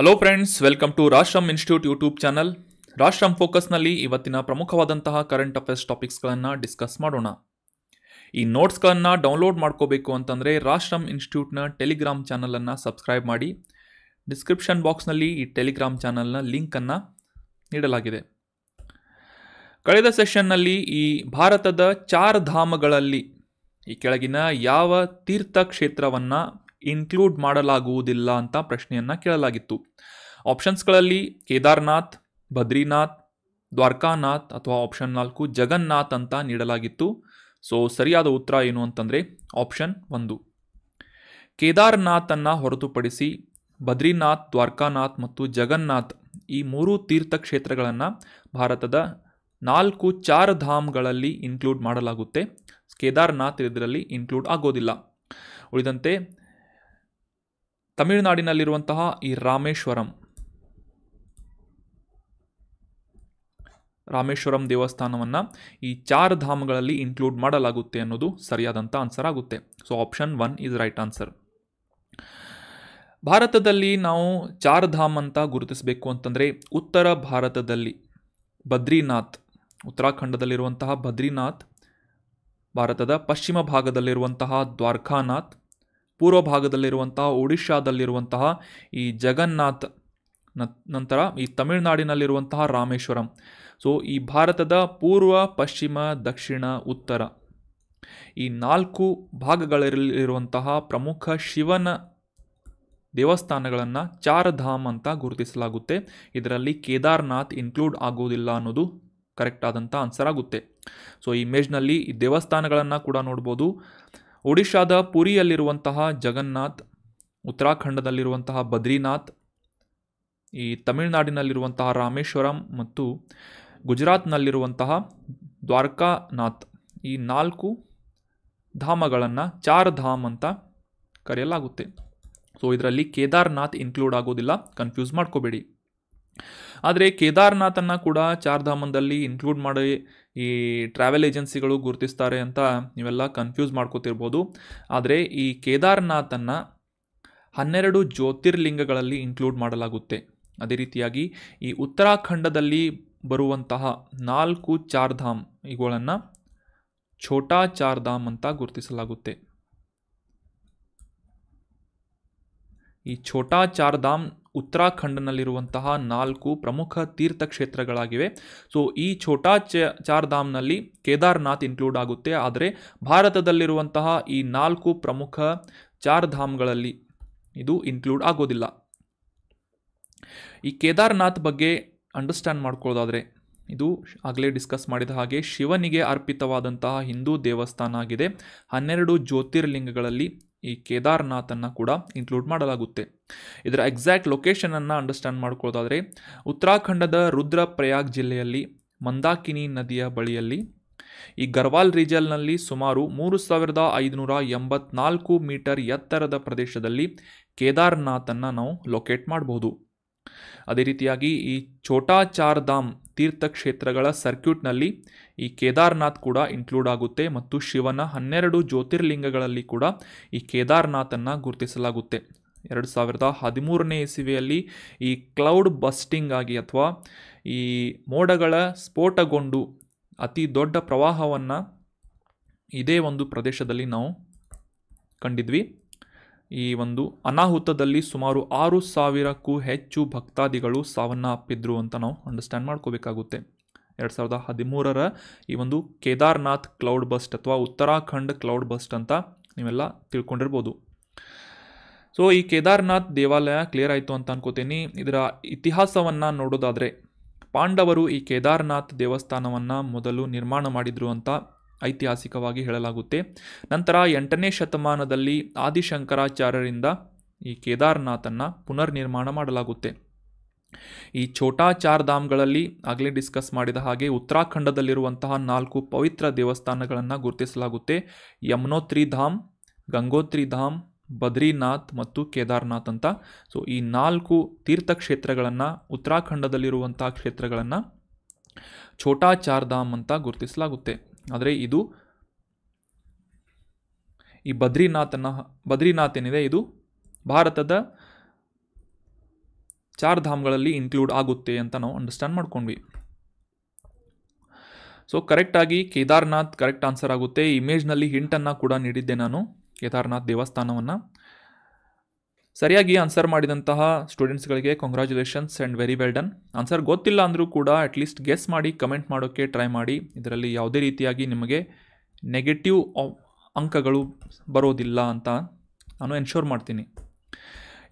Hello friends welcome to Rashtram institute YouTube channel Rashtram ಫೋಕಸ್ನಲ್ಲಿ ಇವತ್ತಿನ ಪ್ರಮುಖವಾದಂತಹ ಕರೆಂಟ್ ಅಫೇರ್ಸ್ ಟಾಪಿಕ್ಸ್ಗಳನ್ನು ಡಿಸ್ಕಸ್ ಮಾಡೋಣ ಈ ನೋಟ್ಸ್ಗಳನ್ನು ಡೌನ್ಲೋಡ್ ಮಾಡ್ಕೋಬೇಕು ಅಂತಂದರೆ ರಾಷ್ಟ್ರಮ್ ಇನ್ಸ್ಟಿಟ್ಯೂಟ್ನ ಟೆಲಿಗ್ರಾಮ್ ಚಾನಲನ್ನು ಸಬ್ಸ್ಕ್ರೈಬ್ ಮಾಡಿ ಡಿಸ್ಕ್ರಿಪ್ಷನ್ ಬಾಕ್ಸ್ನಲ್ಲಿ ಈ ಟೆಲಿಗ್ರಾಮ್ ಚಾನಲ್ನ ಲಿಂಕನ್ನು ನೀಡಲಾಗಿದೆ ಕಳೆದ ಸೆಷನ್ನಲ್ಲಿ ಈ ಭಾರತದ ಚಾರ್ ಧಾಮಗಳಲ್ಲಿ ಈ ಕೆಳಗಿನ ಯಾವ ತೀರ್ಥಕ್ಷೇತ್ರವನ್ನು ಇನ್ಕ್ಲೂಡ್ ಮಾಡಲಾಗುವುದಿಲ್ಲ ಅಂತ ಪ್ರಶ್ನೆಯನ್ನು ಕೇಳಲಾಗಿತ್ತು ಆಪ್ಷನ್ಸ್ಗಳಲ್ಲಿ ಕೇದಾರ್ನಾಥ್ ಬದ್ರಿನಾಥ್ ದ್ವಾರಕಾನಾಥ್ ಅಥವಾ ಆಪ್ಷನ್ ನಾಲ್ಕು ಜಗನ್ನಾಥ್ ಅಂತ ನೀಡಲಾಗಿತ್ತು ಸೊ ಸರಿಯಾದ ಉತ್ತರ ಏನು ಅಂತಂದರೆ ಆಪ್ಷನ್ ಒಂದು ಕೇದಾರ್ನಾಥನ್ನು ಹೊರತುಪಡಿಸಿ ಬದ್ರಿನಾಥ್ ದ್ವಾರಕಾನಾಥ್ ಮತ್ತು ಜಗನ್ನಾಥ್ ಈ ಮೂರು ತೀರ್ಥಕ್ಷೇತ್ರಗಳನ್ನು ಭಾರತದ ನಾಲ್ಕು ಚಾರ್ ಧಾಮ್ಗಳಲ್ಲಿ ಇನ್ಕ್ಲೂಡ್ ಮಾಡಲಾಗುತ್ತೆ ಕೇದಾರ್ನಾಥ್ ಇದರಲ್ಲಿ ಇನ್ಕ್ಲೂಡ್ ಆಗೋದಿಲ್ಲ ಉಳಿದಂತೆ ತಮಿಳುನಾಡಿನಲ್ಲಿರುವಂತಹ ಈ ರಾಮೇಶ್ವರಂ ರಾಮೇಶ್ವರಂ ದೇವಸ್ಥಾನವನ್ನು ಈ ಚಾರ್ ಧಾಮಗಳಲ್ಲಿ ಇನ್ಕ್ಲೂಡ್ ಮಾಡಲಾಗುತ್ತೆ ಅನ್ನೋದು ಸರಿಯಾದಂಥ ಆನ್ಸರ್ ಆಗುತ್ತೆ so option one is right answer ಭಾರತದಲ್ಲಿ ನಾವು ಚಾರ್ ಧಾಮ್ ಅಂತ ಗುರುತಿಸಬೇಕು ಅಂತಂದರೆ ಉತ್ತರ ಭಾರತದಲ್ಲಿ ಬದ್ರಿನಾಥ್ ಉತ್ತರಾಖಂಡದಲ್ಲಿರುವಂತಹ ಬದ್ರಿನಾಥ್ ಭಾರತದ ಪಶ್ಚಿಮ ಭಾಗದಲ್ಲಿರುವಂತಹ ದ್ವಾರಕಾನಾಥ್ ಪೂರ್ವ ಭಾಗದಲ್ಲಿರುವಂತಹ ಒಡಿಶಾದಲ್ಲಿರುವಂತಹ ಈ ಜಗನ್ನಾಥ್ ನಂತರ ಈ ತಮಿಳುನಾಡಿನಲ್ಲಿರುವಂತಹ ರಾಮೇಶ್ವರಂ ಸೊ ಈ ಭಾರತದ ಪೂರ್ವ ಪಶ್ಚಿಮ ದಕ್ಷಿಣ ಉತ್ತರ ಈ ನಾಲ್ಕು ಭಾಗಗಳಲ್ಲಿರುವಂತಹ ಪ್ರಮುಖ ಶಿವನ ದೇವಸ್ಥಾನಗಳನ್ನು ಚಾರಧಾಮ್ ಅಂತ ಗುರುತಿಸಲಾಗುತ್ತೆ ಇದರಲ್ಲಿ ಕೇದಾರ್ನಾಥ್ ಇನ್ಕ್ಲೂಡ್ ಆಗೋದಿಲ್ಲ ಅನ್ನೋದು ಕರೆಕ್ಟ್ ಆದಂಥ ಆನ್ಸರ್ ಆಗುತ್ತೆ ಸೊ ಈ ಇಮೇಜ್ನಲ್ಲಿ ಈ ದೇವಸ್ಥಾನಗಳನ್ನು ಕೂಡ ನೋಡ್ಬೋದು ಒಡಿಶಾದ ಪುರಿಯಲ್ಲಿರುವಂತಹ ಜಗನ್ನಾಥ್ ಉತ್ತರಾಖಂಡದಲ್ಲಿರುವಂತಹ ಬದ್ರಿನಾಥ್ ಈ ತಮಿಳುನಾಡಿನಲ್ಲಿರುವಂತಹ ರಾಮೇಶ್ವರಂ ಮತ್ತು ಗುಜರಾತ್ನಲ್ಲಿರುವಂತಹ ದ್ವಾರಕಾನಾಥ್ ಈ ನಾಲ್ಕು ಧಾಮಗಳನ್ನು ಚಾರ್ ಧಾಮ್ ಅಂತ ಕರೆಯಲಾಗುತ್ತೆ ಸೊ ಇದರಲ್ಲಿ ಕೇದಾರ್ನಾಥ್ ಇನ್ಕ್ಲೂಡ್ ಆಗೋದಿಲ್ಲ ಕನ್ಫ್ಯೂಸ್ ಮಾಡ್ಕೋಬೇಡಿ ಆದರೆ ಕೇದಾರ್ನಾಥನ್ನು ಕೂಡ ಚಾರ್ಧಾಮದಲ್ಲಿ ಇನ್ಕ್ಲೂಡ್ ಮಾಡಿ ಈ ಟ್ರಾವೆಲ್ ಏಜೆನ್ಸಿಗಳು ಗುರುತಿಸ್ತಾರೆ ಅಂತ ನೀವೆಲ್ಲ ಕನ್ಫ್ಯೂಸ್ ಮಾಡ್ಕೋತಿರ್ಬೋದು ಆದರೆ ಈ ಕೇದಾರ್ನಾಥನ್ನು ಹನ್ನೆರಡು ಜ್ಯೋತಿರ್ಲಿಂಗಗಳಲ್ಲಿ ಇನ್ಕ್ಲೂಡ್ ಮಾಡಲಾಗುತ್ತೆ ಅದೇ ರೀತಿಯಾಗಿ ಈ ಉತ್ತರಾಖಂಡದಲ್ಲಿ ಬರುವಂತಹ ನಾಲ್ಕು ಚಾರ್ಧಾಮ್ ಇವುಗಳನ್ನು ಛೋಟಾ ಚಾರ್ಧಾಮ್ ಅಂತ ಗುರುತಿಸಲಾಗುತ್ತೆ ಈ ಛೋಟಾ ಚಾರ್ಧಾಮ್ ಉತ್ತರಾಖಂಡ್ನಲ್ಲಿರುವಂತಹ ನಾಲ್ಕು ಪ್ರಮುಖ ತೀರ್ಥಕ್ಷೇತ್ರಗಳಾಗಿವೆ ಸೊ ಈ ಛೋಟಾ ಚ ಚಾರ್ಧಾಮ್ನಲ್ಲಿ ಕೇದಾರ್ನಾಥ್ ಇನ್ಕ್ಲೂಡ್ ಆಗುತ್ತೆ ಆದರೆ ಭಾರತದಲ್ಲಿರುವಂತಹ ಈ ನಾಲ್ಕು ಪ್ರಮುಖ ಚಾರ್ಧಾಮ್ಗಳಲ್ಲಿ ಇದು ಇನ್ಕ್ಲೂಡ್ ಆಗೋದಿಲ್ಲ ಈ ಕೇದಾರ್ನಾಥ್ ಬಗ್ಗೆ ಅಂಡರ್ಸ್ಟ್ಯಾಂಡ್ ಮಾಡ್ಕೊಳ್ಳೋದಾದರೆ ಇದು ಆಗಲೇ ಡಿಸ್ಕಸ್ ಮಾಡಿದ ಹಾಗೆ ಶಿವನಿಗೆ ಅರ್ಪಿತವಾದಂತಹ ಹಿಂದೂ ದೇವಸ್ಥಾನ ಆಗಿದೆ ಹನ್ನೆರಡು ಜ್ಯೋತಿರ್ಲಿಂಗಗಳಲ್ಲಿ ಈ ಕೇದಾರ್ನಾಥನ್ನು ಕೂಡ ಇನ್ಕ್ಲೂಡ್ ಮಾಡಲಾಗುತ್ತೆ ಇದರ ಎಕ್ಸಾಕ್ಟ್ ಲೊಕೇಶನನ್ನು ಅಂಡರ್ಸ್ಟ್ಯಾಂಡ್ ಮಾಡ್ಕೊಳ್ಳೋದಾದರೆ ಉತ್ತರಾಖಂಡದ ರುದ್ರ ಪ್ರಯಾಗ್ ಜಿಲ್ಲೆಯಲ್ಲಿ ಮಂದಾಕಿನಿ ನದಿಯ ಬಳಿಯಲ್ಲಿ ಈ ಗರ್ವಾಲ್ ರೀಜಲ್ನಲ್ಲಿ ಸುಮಾರು ಮೂರು ಸಾವಿರದ ಐದುನೂರ ಎಂಬತ್ನಾಲ್ಕು ಮೀಟರ್ ಎತ್ತರದ ಪ್ರದೇಶದಲ್ಲಿ ಕೇದಾರ್ನಾಥನ್ನು ನಾವು ಲೊಕೇಟ್ ಮಾಡಬಹುದು ಅದೇ ರೀತಿಯಾಗಿ ಈ ಛೋಟಾ ಚಾರ್ ಧಾಮ್ ತೀರ್ಥಕ್ಷೇತ್ರಗಳ ಸರ್ಕ್ಯೂಟ್ನಲ್ಲಿ ಈ ಕೇದಾರ್ನಾಥ್ ಕೂಡ ಇನ್ಕ್ಲೂಡ್ ಆಗುತ್ತೆ ಮತ್ತು ಶಿವನ ಹನ್ನೆರಡು ಜ್ಯೋತಿರ್ಲಿಂಗಗಳಲ್ಲಿ ಕೂಡ ಈ ಕೇದಾರ್ನಾಥನ್ನು ಗುರುತಿಸಲಾಗುತ್ತೆ ಎರಡು ಸಾವಿರದ ಹದಿಮೂರನೇ ಇಸುವೆಯಲ್ಲಿ ಈ ಕ್ಲೌಡ್ ಬಸ್ಟಿಂಗ್ ಆಗಿ ಅಥವಾ ಈ ಮೋಡಗಳ ಸ್ಫೋಟಗೊಂಡು ಅತಿ ದೊಡ್ಡ ಪ್ರವಾಹವನ್ನು ಇದೇ ಒಂದು ಪ್ರದೇಶದಲ್ಲಿ ನಾವು ಕಂಡಿದ್ವಿ ಈ ಒಂದು ಅನಾಹುತದಲ್ಲಿ ಸುಮಾರು ಆರು ಸಾವಿರಕ್ಕೂ ಹೆಚ್ಚು ಭಕ್ತಾದಿಗಳು ಸಾವನ್ನಪ್ಪಿದ್ರು ಅಂತ ನಾವು ಅಂಡರ್ಸ್ಟ್ಯಾಂಡ್ ಮಾಡ್ಕೋಬೇಕಾಗುತ್ತೆ ಎರಡು ಸಾವಿರದ ಹದಿಮೂರರ ಈ ಒಂದು ಕೇದಾರ್ನಾಥ್ ಕ್ಲೌಡ್ ಬಸ್ಟ್ ಅಥವಾ ಉತ್ತರಾಖಂಡ್ ಕ್ಲೌಡ್ ಬಸ್ಟ್ ಅಂತ ನೀವೆಲ್ಲ ತಿಳ್ಕೊಂಡಿರ್ಬೋದು ಸೊ ಈ ಕೇದಾರ್ನಾಥ್ ದೇವಾಲಯ ಕ್ಲಿಯರ್ ಆಯಿತು ಅಂತ ಅನ್ಕೋತೀನಿ ಇದರ ಇತಿಹಾಸವನ್ನು ನೋಡೋದಾದರೆ ಪಾಂಡವರು ಈ ಕೇದಾರ್ನಾಥ್ ದೇವಸ್ಥಾನವನ್ನು ಮೊದಲು ನಿರ್ಮಾಣ ಮಾಡಿದರು ಅಂತ ಐತಿಹಾಸಿಕವಾಗಿ ಹೇಳಲಾಗುತ್ತೆ ನಂತರ ಎಂಟನೇ ಶತಮಾನದಲ್ಲಿ ಆದಿಶಂಕರಾಚಾರ್ಯರಿಂದ ಈ ಕೇದಾರ್ನಾಥನ್ನು ನಿರ್ಮಾಣ ಮಾಡಲಾಗುತ್ತೆ ಈ ಛೋಟಾ ಚಾರ್ ಧಾಮ್ಗಳಲ್ಲಿ ಆಗಲೇ ಡಿಸ್ಕಸ್ ಮಾಡಿದ ಹಾಗೆ ಉತ್ತರಾಖಂಡದಲ್ಲಿರುವಂತಹ ನಾಲ್ಕು ಪವಿತ್ರ ದೇವಸ್ಥಾನಗಳನ್ನು ಗುರುತಿಸಲಾಗುತ್ತೆ ಯಮುನೋತ್ರಿ ಧಾಮ್ ಗಂಗೋತ್ರಿ ಧಾಮ್ ಬದ್ರಿನಾಥ್ ಮತ್ತು ಕೇದಾರ್ನಾಥ್ ಅಂತ ಸೊ ಈ ನಾಲ್ಕು ತೀರ್ಥಕ್ಷೇತ್ರಗಳನ್ನು ಉತ್ತರಾಖಂಡದಲ್ಲಿರುವಂತಹ ಕ್ಷೇತ್ರಗಳನ್ನು ಛೋಟಾ ಚಾರ್ ಧಾಮ್ ಅಂತ ಗುರುತಿಸಲಾಗುತ್ತೆ ಆದರೆ ಇದು ಈ ಬದ್ರಿನಾಥನ ಬದ್ರಿನಾಥ್ ಏನಿದೆ ಇದು ಭಾರತದ ಚಾರ್ ಧಾಮ್ಗಳಲ್ಲಿ ಇನ್ಕ್ಲೂಡ್ ಆಗುತ್ತೆ ಅಂತ ನಾವು ಅಂಡರ್ಸ್ಟ್ಯಾಂಡ್ ಮಾಡ್ಕೊಂಡ್ವಿ ಸೊ ಕರೆಕ್ಟಾಗಿ ಕೇದಾರ್ನಾಥ್ ಕರೆಕ್ಟ್ ಆನ್ಸರ್ ಆಗುತ್ತೆ ಇಮೇಜ್ನಲ್ಲಿ ಹಿಂಟನ್ನು ಕೂಡ ನೀಡಿದ್ದೆ ನಾನು ಕೇದಾರ್ನಾಥ್ ದೇವಸ್ಥಾನವನ್ನು ಸರಿಯಾಗಿ ಆನ್ಸರ್ ಮಾಡಿದಂತಹ ಸ್ಟೂಡೆಂಟ್ಸ್ಗಳಿಗೆ congratulations and very well done answer ಗೊತ್ತಿಲ್ಲ ಅಂದರೂ ಕೂಡ ಅಟ್ಲೀಸ್ಟ್ ಗೆಸ್ ಮಾಡಿ ಕಮೆಂಟ್ ಮಾಡೋಕ್ಕೆ ಟ್ರೈ ಮಾಡಿ ಇದರಲ್ಲಿ ಯಾವುದೇ ರೀತಿಯಾಗಿ ನಿಮಗೆ ನೆಗೆಟಿವ್ ಅಂಕಗಳು ಬರೋದಿಲ್ಲ ಅಂತ ನಾನು ಎನ್ಶೋರ್ ಮಾಡ್ತೀನಿ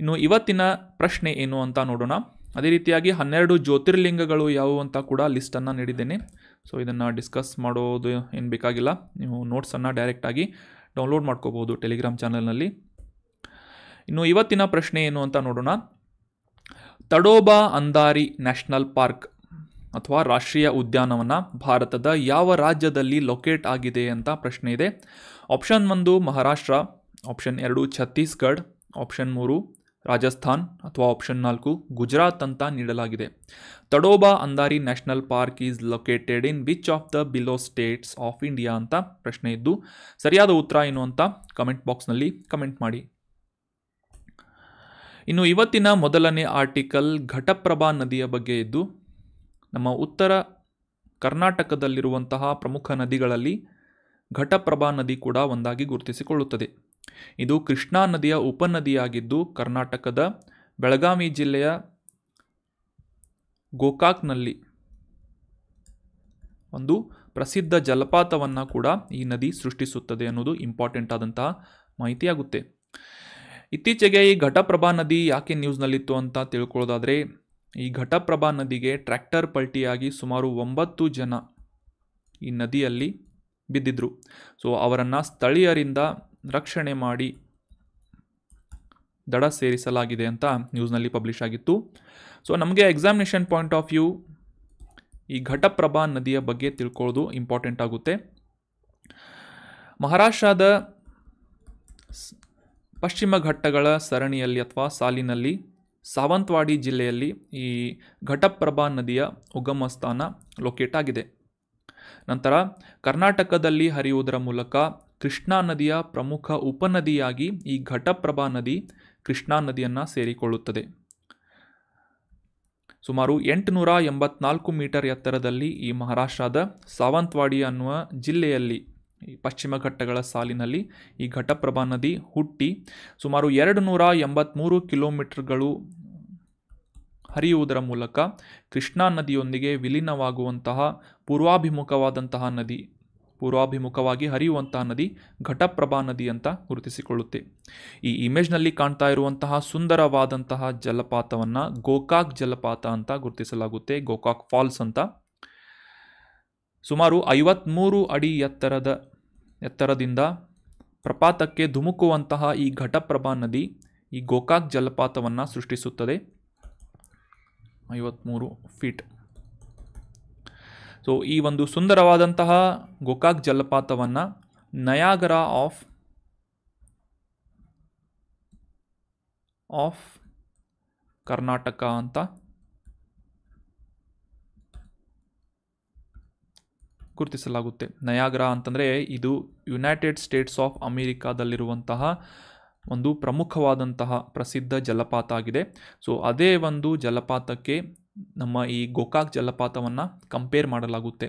ಇನ್ನು ಇವತ್ತಿನ ಪ್ರಶ್ನೆ ಏನು ಅಂತ ನೋಡೋಣ ಅದೇ ರೀತಿಯಾಗಿ ಹನ್ನೆರಡು ಜ್ಯೋತಿರ್ಲಿಂಗಗಳು ಯಾವುವು ಅಂತ ಕೂಡ ಲಿಸ್ಟನ್ನು ನೀಡಿದ್ದೇನೆ ಸೊ ಇದನ್ನು ಡಿಸ್ಕಸ್ ಮಾಡೋದು ಏನು ಬೇಕಾಗಿಲ್ಲ ನೀವು ನೋಟ್ಸನ್ನು ಡೈರೆಕ್ಟಾಗಿ ಡೌನ್ಲೋಡ್ ಮಾಡ್ಕೋಬೋದು ಟೆಲಿಗ್ರಾಮ್ ಚಾನಲ್ನಲ್ಲಿ ಇನ್ನು ಇವತ್ತಿನ ಪ್ರಶ್ನೆ ಏನು ಅಂತ ನೋಡೋಣ ತಡೋಬಾ ಅಂದಾರಿ ನ್ಯಾಷನಲ್ ಪಾರ್ಕ್ ಅಥವಾ ರಾಷ್ಟ್ರೀಯ ಉದ್ಯಾನವನ ಭಾರತದ ಯಾವ ರಾಜ್ಯದಲ್ಲಿ ಲೊಕೇಟ್ ಆಗಿದೆ ಅಂತ ಪ್ರಶ್ನೆ ಇದೆ ಆಪ್ಷನ್ ಒಂದು ಮಹಾರಾಷ್ಟ್ರ ಆಪ್ಷನ್ ಎರಡು ಛತ್ತೀಸ್ಗಢ್ ಆಪ್ಷನ್ ಮೂರು ರಾಜಸ್ಥಾನ್ ಅಥವಾ ಆಪ್ಷನ್ ನಾಲ್ಕು ಗುಜರಾತ್ ಅಂತ ನೀಡಲಾಗಿದೆ Tadoba Andhari national park is located in which of the below states of India ಅಂತ ಪ್ರಶ್ನೆ ಇದ್ದು ಸರಿಯಾದ ಉತ್ತರ ಏನು ಅಂತ ಕಮೆಂಟ್ ಬಾಕ್ಸ್ನಲ್ಲಿ ಕಮೆಂಟ್ ಮಾಡಿ ಇನ್ನು ಇವತ್ತಿನ ಮೊದಲನೇ ಆರ್ಟಿಕಲ್ ಘಟಪ್ರಭಾ ನದಿಯ ಬಗ್ಗೆ ಇದ್ದು ನಮ್ಮ ಉತ್ತರ ಕರ್ನಾಟಕದಲ್ಲಿರುವಂತಹ ಪ್ರಮುಖ ನದಿಗಳಲ್ಲಿ ಘಟಪ್ರಭಾ ನದಿ ಕೂಡ ಒಂದಾಗಿ ಗುರುತಿಸಿಕೊಳ್ಳುತ್ತದೆ ಇದು ಕೃಷ್ಣಾ ನದಿಯ ಉಪನದಿಯಾಗಿದ್ದು ಕರ್ನಾಟಕದ ಬೆಳಗಾವಿ ಜಿಲ್ಲೆಯ ಗೋಕಾಕ್ನಲ್ಲಿ ಒಂದು ಪ್ರಸಿದ್ಧ ಜಲಪಾತವನ್ನು ಕೂಡ ಈ ನದಿ ಸೃಷ್ಟಿಸುತ್ತದೆ ಅನ್ನೋದು ಇಂಪಾರ್ಟೆಂಟ್ ಆದಂತಹ ಮಾಹಿತಿಯಾಗುತ್ತೆ ಇತ್ತೀಚೆಗೆ ಈ ಘಟಪ್ರಭಾ ನದಿ ಯಾಕೆ ನ್ಯೂಸ್ನಲ್ಲಿತ್ತು ಅಂತ ತಿಳ್ಕೊಳ್ಳೋದಾದರೆ ಈ ಘಟಪ್ರಭಾ ನದಿಗೆ ಟ್ರ್ಯಾಕ್ಟರ್ ಪಲ್ಟಿಯಾಗಿ ಸುಮಾರು ಒಂಬತ್ತು ಜನ ಈ ನದಿಯಲ್ಲಿ ಬಿದ್ದಿದ್ರು ಸೊ ಅವರನ್ನು ಸ್ಥಳೀಯರಿಂದ ರಕ್ಷಣೆ ಮಾಡಿ ದಡ ಸೇರಿಸಲಾಗಿದೆ ಅಂತ ನ್ಯೂಸ್ನಲ್ಲಿ ಪಬ್ಲಿಷ್ ಆಗಿತ್ತು ಸೊ ನಮಗೆ ಎಕ್ಸಾಮಿನೇಷನ್ ಪಾಯಿಂಟ್ ಆಫ್ ವ್ಯೂ ಈ ಘಟಪ್ರಭಾ ನದಿಯ ಬಗ್ಗೆ ತಿಳ್ಕೊಳ್ಳೋದು ಇಂಪಾರ್ಟೆಂಟ್ ಆಗುತ್ತೆ ಮಹಾರಾಷ್ಟ್ರದ ಪಶ್ಚಿಮ ಘಟ್ಟಗಳ ಸರಣಿಯಲ್ಲಿ ಅಥವಾ ಸಾಲಿನಲ್ಲಿ ಸಾವಂತವಾಡಿ ಜಿಲ್ಲೆಯಲ್ಲಿ ಈ ಘಟಪ್ರಭಾ ನದಿಯ ಉಗಮ ಸ್ಥಾನ ಲೊಕೇಟ್ ಆಗಿದೆ ನಂತರ ಕರ್ನಾಟಕದಲ್ಲಿ ಹರಿಯುವುದರ ಮೂಲಕ ಕೃಷ್ಣಾ ನದಿಯ ಪ್ರಮುಖ ಉಪನದಿಯಾಗಿ ಈ ಘಟಪ್ರಭಾ ನದಿ ಕೃಷ್ಣಾ ನದಿಯನ್ನು ಸೇರಿಕೊಳ್ಳುತ್ತದೆ ಸುಮಾರು ಎಂಟುನೂರ ಎಂಬತ್ನಾಲ್ಕು ಮೀಟರ್ ಎತ್ತರದಲ್ಲಿ ಈ ಮಹಾರಾಷ್ಟ್ರದ ಸಾವಂತವಾಡಿ ಅನ್ನುವ ಜಿಲ್ಲೆಯಲ್ಲಿ ಪಶ್ಚಿಮ ಘಟ್ಟಗಳ ಸಾಲಿನಲ್ಲಿ ಈ ಘಟಪ್ರಭಾ ನದಿ ಹುಟ್ಟಿ ಸುಮಾರು ಎರಡು ನೂರ ಎಂಬತ್ತ್ಮೂರು ಕಿಲೋಮೀಟರ್ಗಳು ಹರಿಯುವುದರ ಮೂಲಕ ಕೃಷ್ಣಾ ನದಿಯೊಂದಿಗೆ ವಿಲೀನವಾಗುವಂತಹ ಪೂರ್ವಾಭಿಮುಖವಾದಂತಹ ನದಿ ಪೂರ್ವಾಭಿಮುಖವಾಗಿ ಹರಿಯುವಂತಹ ನದಿ ಘಟಪ್ರಭಾ ನದಿ ಅಂತ ಗುರುತಿಸಿಕೊಳ್ಳುತ್ತೆ ಈ ಇಮೇಜ್ನಲ್ಲಿ ಕಾಣ್ತಾ ಇರುವಂತಹ ಸುಂದರವಾದಂತಹ ಜಲಪಾತವನ್ನು ಗೋಕಾಕ್ ಜಲಪಾತ ಅಂತ ಗುರುತಿಸಲಾಗುತ್ತೆ ಗೋಕಾಕ್ ಫಾಲ್ಸ್ ಅಂತ ಸುಮಾರು ಐವತ್ಮೂರು ಅಡಿ ಎತ್ತರದ ಎತ್ತರದಿಂದ ಪ್ರಪಾತಕ್ಕೆ ಧುಮುಕುವಂತಹ ಈ ಘಟಪ್ರಭಾ ನದಿ ಈ ಗೋಕಾಕ್ ಜಲಪಾತವನ್ನು ಸೃಷ್ಟಿಸುತ್ತದೆ ಐವತ್ಮೂರು ಫೀಟ್ ಸೊ ಈ ಒಂದು ಸುಂದರವಾದಂತಹ ಗೋಕಾಕ್ ಜಲಪಾತವನ್ನು ನಯಾಗರ ಆಫ್ ಆಫ್ ಕರ್ನಾಟಕ ಅಂತ ಗುರುತಿಸಲಾಗುತ್ತೆ ನಯಾಗ್ರ ಅಂತಂದರೆ ಇದು ಯುನೈಟೆಡ್ ಸ್ಟೇಟ್ಸ್ ಆಫ್ ಅಮೇರಿಕಾದಲ್ಲಿರುವಂತಹ ಒಂದು ಪ್ರಮುಖವಾದಂತಹ ಪ್ರಸಿದ್ಧ ಜಲಪಾತ ಆಗಿದೆ ಸೊ ಅದೇ ಒಂದು ಜಲಪಾತಕ್ಕೆ ನಮ್ಮ ಈ ಗೋಕಾಕ್ ಜಲಪಾತವನ್ನು ಕಂಪೇರ್ ಮಾಡಲಾಗುತ್ತೆ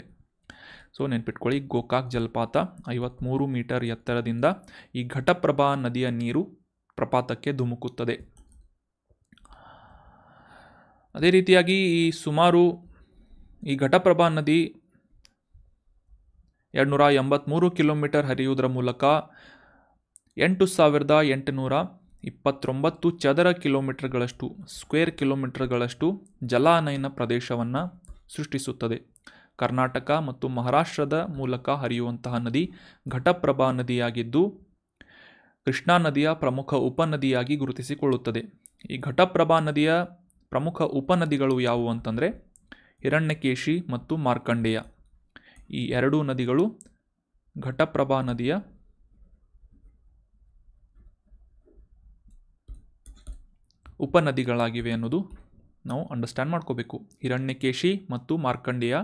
ಸೊ ನೆನ್ಪಿಟ್ಕೊಳ್ಳಿ ಗೋಕಾಕ್ ಜಲಪಾತ ಐವತ್ತ್ಮೂರು ಮೀಟರ್ ಎತ್ತರದಿಂದ ಈ ಘಟಪ್ರಭಾ ನದಿಯ ನೀರು ಪ್ರಪಾತಕ್ಕೆ ಧುಮುಕುತ್ತದೆ ಅದೇ ರೀತಿಯಾಗಿ ಈ ಸುಮಾರು ಈ ಘಟಪ್ರಭಾ ನದಿ ಎರಡುನೂರ ಎಂಬತ್ತ್ಮೂರು ಕಿಲೋಮೀಟರ್ ಹರಿಯುವುದರ ಮೂಲಕ ಎಂಟು ಸಾವಿರದ ಎಂಟುನೂರ ಇಪ್ಪತ್ತೊಂಬತ್ತು ಚದರ ಕಿಲೋಮೀಟರ್ಗಳಷ್ಟು ಸ್ಕ್ವೇರ್ ಕಿಲೋಮೀಟರ್ಗಳಷ್ಟು ಜಲಾನಯನ ಪ್ರದೇಶವನ್ನು ಸೃಷ್ಟಿಸುತ್ತದೆ ಕರ್ನಾಟಕ ಮತ್ತು ಮಹಾರಾಷ್ಟ್ರದ ಮೂಲಕ ಹರಿಯುವಂತಹ ನದಿ ಘಟಪ್ರಭಾ ನದಿಯಾಗಿದ್ದು ಕೃಷ್ಣಾ ನದಿಯ ಪ್ರಮುಖ ಉಪನದಿಯಾಗಿ ಗುರುತಿಸಿಕೊಳ್ಳುತ್ತದೆ ಈ ಘಟಪ್ರಭಾ ನದಿಯ ಪ್ರಮುಖ ಉಪನದಿಗಳು ಯಾವುವು ಅಂತಂದರೆ ಹಿರಣ್ಯಕೇಶಿ ಮತ್ತು ಮಾರ್ಕಂಡೇಯ ಈ ಎರಡೂ ನದಿಗಳು ಘಟಪ್ರಭಾ ನದಿಯ ಉಪನದಿಗಳಾಗಿವೆ ಅನ್ನೋದು ನಾವು ಅಂಡರ್ಸ್ಟ್ಯಾಂಡ್ ಮಾಡ್ಕೋಬೇಕು ಹಿರಣ್ಯಕೇಶಿ ಮತ್ತು ಮಾರ್ಕಂಡೇಯ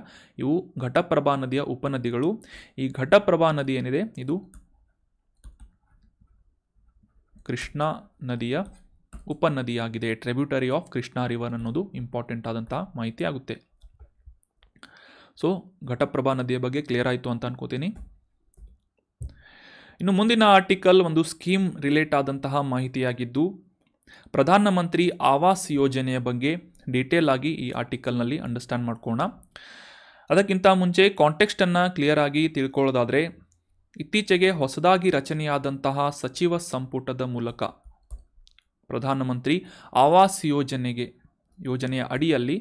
ಇವು ಘಟಪ್ರಭಾ ನದಿಯ ಉಪನದಿಗಳು ಈ ಘಟಪ್ರಭಾ ನದಿ ಏನಿದೆ ಇದು ಕೃಷ್ಣಾ ನದಿಯ ಉಪನದಿಯಾಗಿದೆ ಟ್ರಿಬ್ಯೂಟರಿ ಆಫ್ ಕೃಷ್ಣಾ ರಿವರ್ ಅನ್ನೋದು ಇಂಪಾರ್ಟೆಂಟ್ ಆದಂತಹ ಮಾಹಿತಿ ಆಗುತ್ತೆ ಸೊ ಘಟಪ್ರಭಾ ನದಿಯ ಬಗ್ಗೆ ಕ್ಲಿಯರ್ ಆಯಿತು ಅಂತ ಅನ್ಕೋತೀನಿ ಇನ್ನು ಮುಂದಿನ ಆರ್ಟಿಕಲ್ ಒಂದು ಸ್ಕೀಮ್ ರಿಲೇಟ್ ಆದಂತಹ ಮಾಹಿತಿಯಾಗಿದ್ದು ಪ್ರಧಾನಮಂತ್ರಿ ಆವಾಸ್ ಯೋಜನೆಯ ಬಗ್ಗೆ ಡೀಟೇಲ್ ಆಗಿ ಈ ಆರ್ಟಿಕಲ್ನಲ್ಲಿ ಅಂಡರ್ಸ್ಟ್ಯಾಂಡ್ ಮಾಡ್ಕೋಣ ಅದಕ್ಕಿಂತ ಮುಂಚೆ ಕಾಂಟೆಕ್ಸ್ಟನ್ನು ಕ್ಲಿಯರ್ ಆಗಿ ತಿಳ್ಕೊಳ್ಳೋದಾದರೆ ಇತ್ತೀಚೆಗೆ ಹೊಸದಾಗಿ ರಚನೆಯಾದಂತಹ ಸಚಿವ ಸಂಪುಟದ ಮೂಲಕ ಪ್ರಧಾನಮಂತ್ರಿ ಆವಾಸ್ ಯೋಜನೆಗೆ ಯೋಜನೆಯ ಅಡಿಯಲ್ಲಿ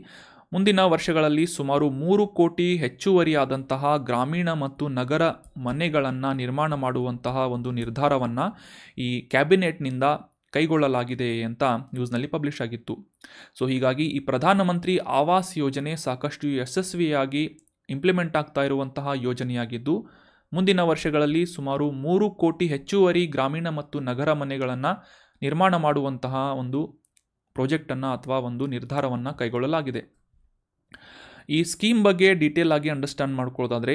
ಮುಂದಿನ ವರ್ಷಗಳಲ್ಲಿ ಸುಮಾರು ಮೂರು ಕೋಟಿ ಹೆಚ್ಚುವರಿಯಾದಂತಹ ಗ್ರಾಮೀಣ ಮತ್ತು ನಗರ ಮನೆಗಳನ್ನು ನಿರ್ಮಾಣ ಮಾಡುವಂತಹ ಒಂದು ನಿರ್ಧಾರವನ್ನು ಈ ಕ್ಯಾಬಿನೆಟ್ನಿಂದ ಕೈಗೊಳ್ಳಲಾಗಿದೆ ಅಂತ ನ್ಯೂಸ್ನಲ್ಲಿ ಪಬ್ಲಿಷ್ ಆಗಿತ್ತು ಸೊ ಹೀಗಾಗಿ ಈ ಪ್ರಧಾನಮಂತ್ರಿ ಆವಾಸ್ ಯೋಜನೆ ಸಾಕಷ್ಟು ಯಶಸ್ವಿಯಾಗಿ ಇಂಪ್ಲಿಮೆಂಟ್ ಆಗ್ತಾ ಇರುವಂತಹ ಯೋಜನೆಯಾಗಿದ್ದು ಮುಂದಿನ ವರ್ಷಗಳಲ್ಲಿ ಸುಮಾರು ಮೂರು ಕೋಟಿ ಹೆಚ್ಚುವರಿ ಗ್ರಾಮೀಣ ಮತ್ತು ನಗರ ಮನೆಗಳನ್ನು ನಿರ್ಮಾಣ ಮಾಡುವಂತಹ ಒಂದು ಪ್ರಾಜೆಕ್ಟನ್ನು ಅಥವಾ ಒಂದು ನಿರ್ಧಾರವನ್ನು ಕೈಗೊಳ್ಳಲಾಗಿದೆ ಈ ಸ್ಕೀಮ್ ಬಗ್ಗೆ ಡೀಟೇಲ್ ಆಗಿ ಅಂಡರ್ಸ್ಟ್ಯಾಂಡ್ ಮಾಡ್ಕೊಳ್ಳೋದಾದರೆ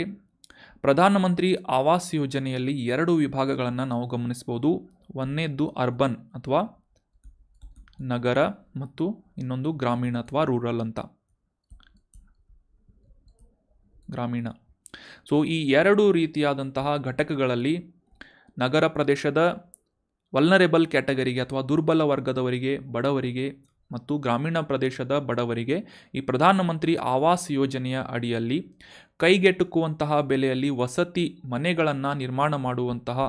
ಪ್ರಧಾನಮಂತ್ರಿ ಆವಾಸ್ ಯೋಜನೆಯಲ್ಲಿ ಎರಡು ವಿಭಾಗಗಳನ್ನು ನಾವು ಗಮನಿಸ್ಬೋದು ಒಂದೇದ್ದು ಅರ್ಬನ್ ಅಥವಾ ನಗರ ಮತ್ತು ಇನ್ನೊಂದು ಗ್ರಾಮೀಣ ಅಥವಾ ರೂರಲ್ ಅಂತ ಗ್ರಾಮೀಣ ಸೊ ಈ ಎರಡು ರೀತಿಯಾದಂತಹ ಘಟಕಗಳಲ್ಲಿ ನಗರ ಪ್ರದೇಶದ ವಲ್ನರೇಬಲ್ ಕ್ಯಾಟಗರಿಗೆ ಅಥವಾ ದುರ್ಬಲ ವರ್ಗದವರಿಗೆ ಬಡವರಿಗೆ ಮತ್ತು ಗ್ರಾಮೀಣ ಪ್ರದೇಶದ ಬಡವರಿಗೆ ಈ ಪ್ರಧಾನಮಂತ್ರಿ ಆವಾಸ್ ಯೋಜನೆಯ ಅಡಿಯಲ್ಲಿ ಕೈಗೆಟುಕುವಂತಹ ಬೆಲೆಯಲ್ಲಿ ವಸತಿ ಮನೆಗಳನ್ನು ನಿರ್ಮಾಣ ಮಾಡುವಂತಹ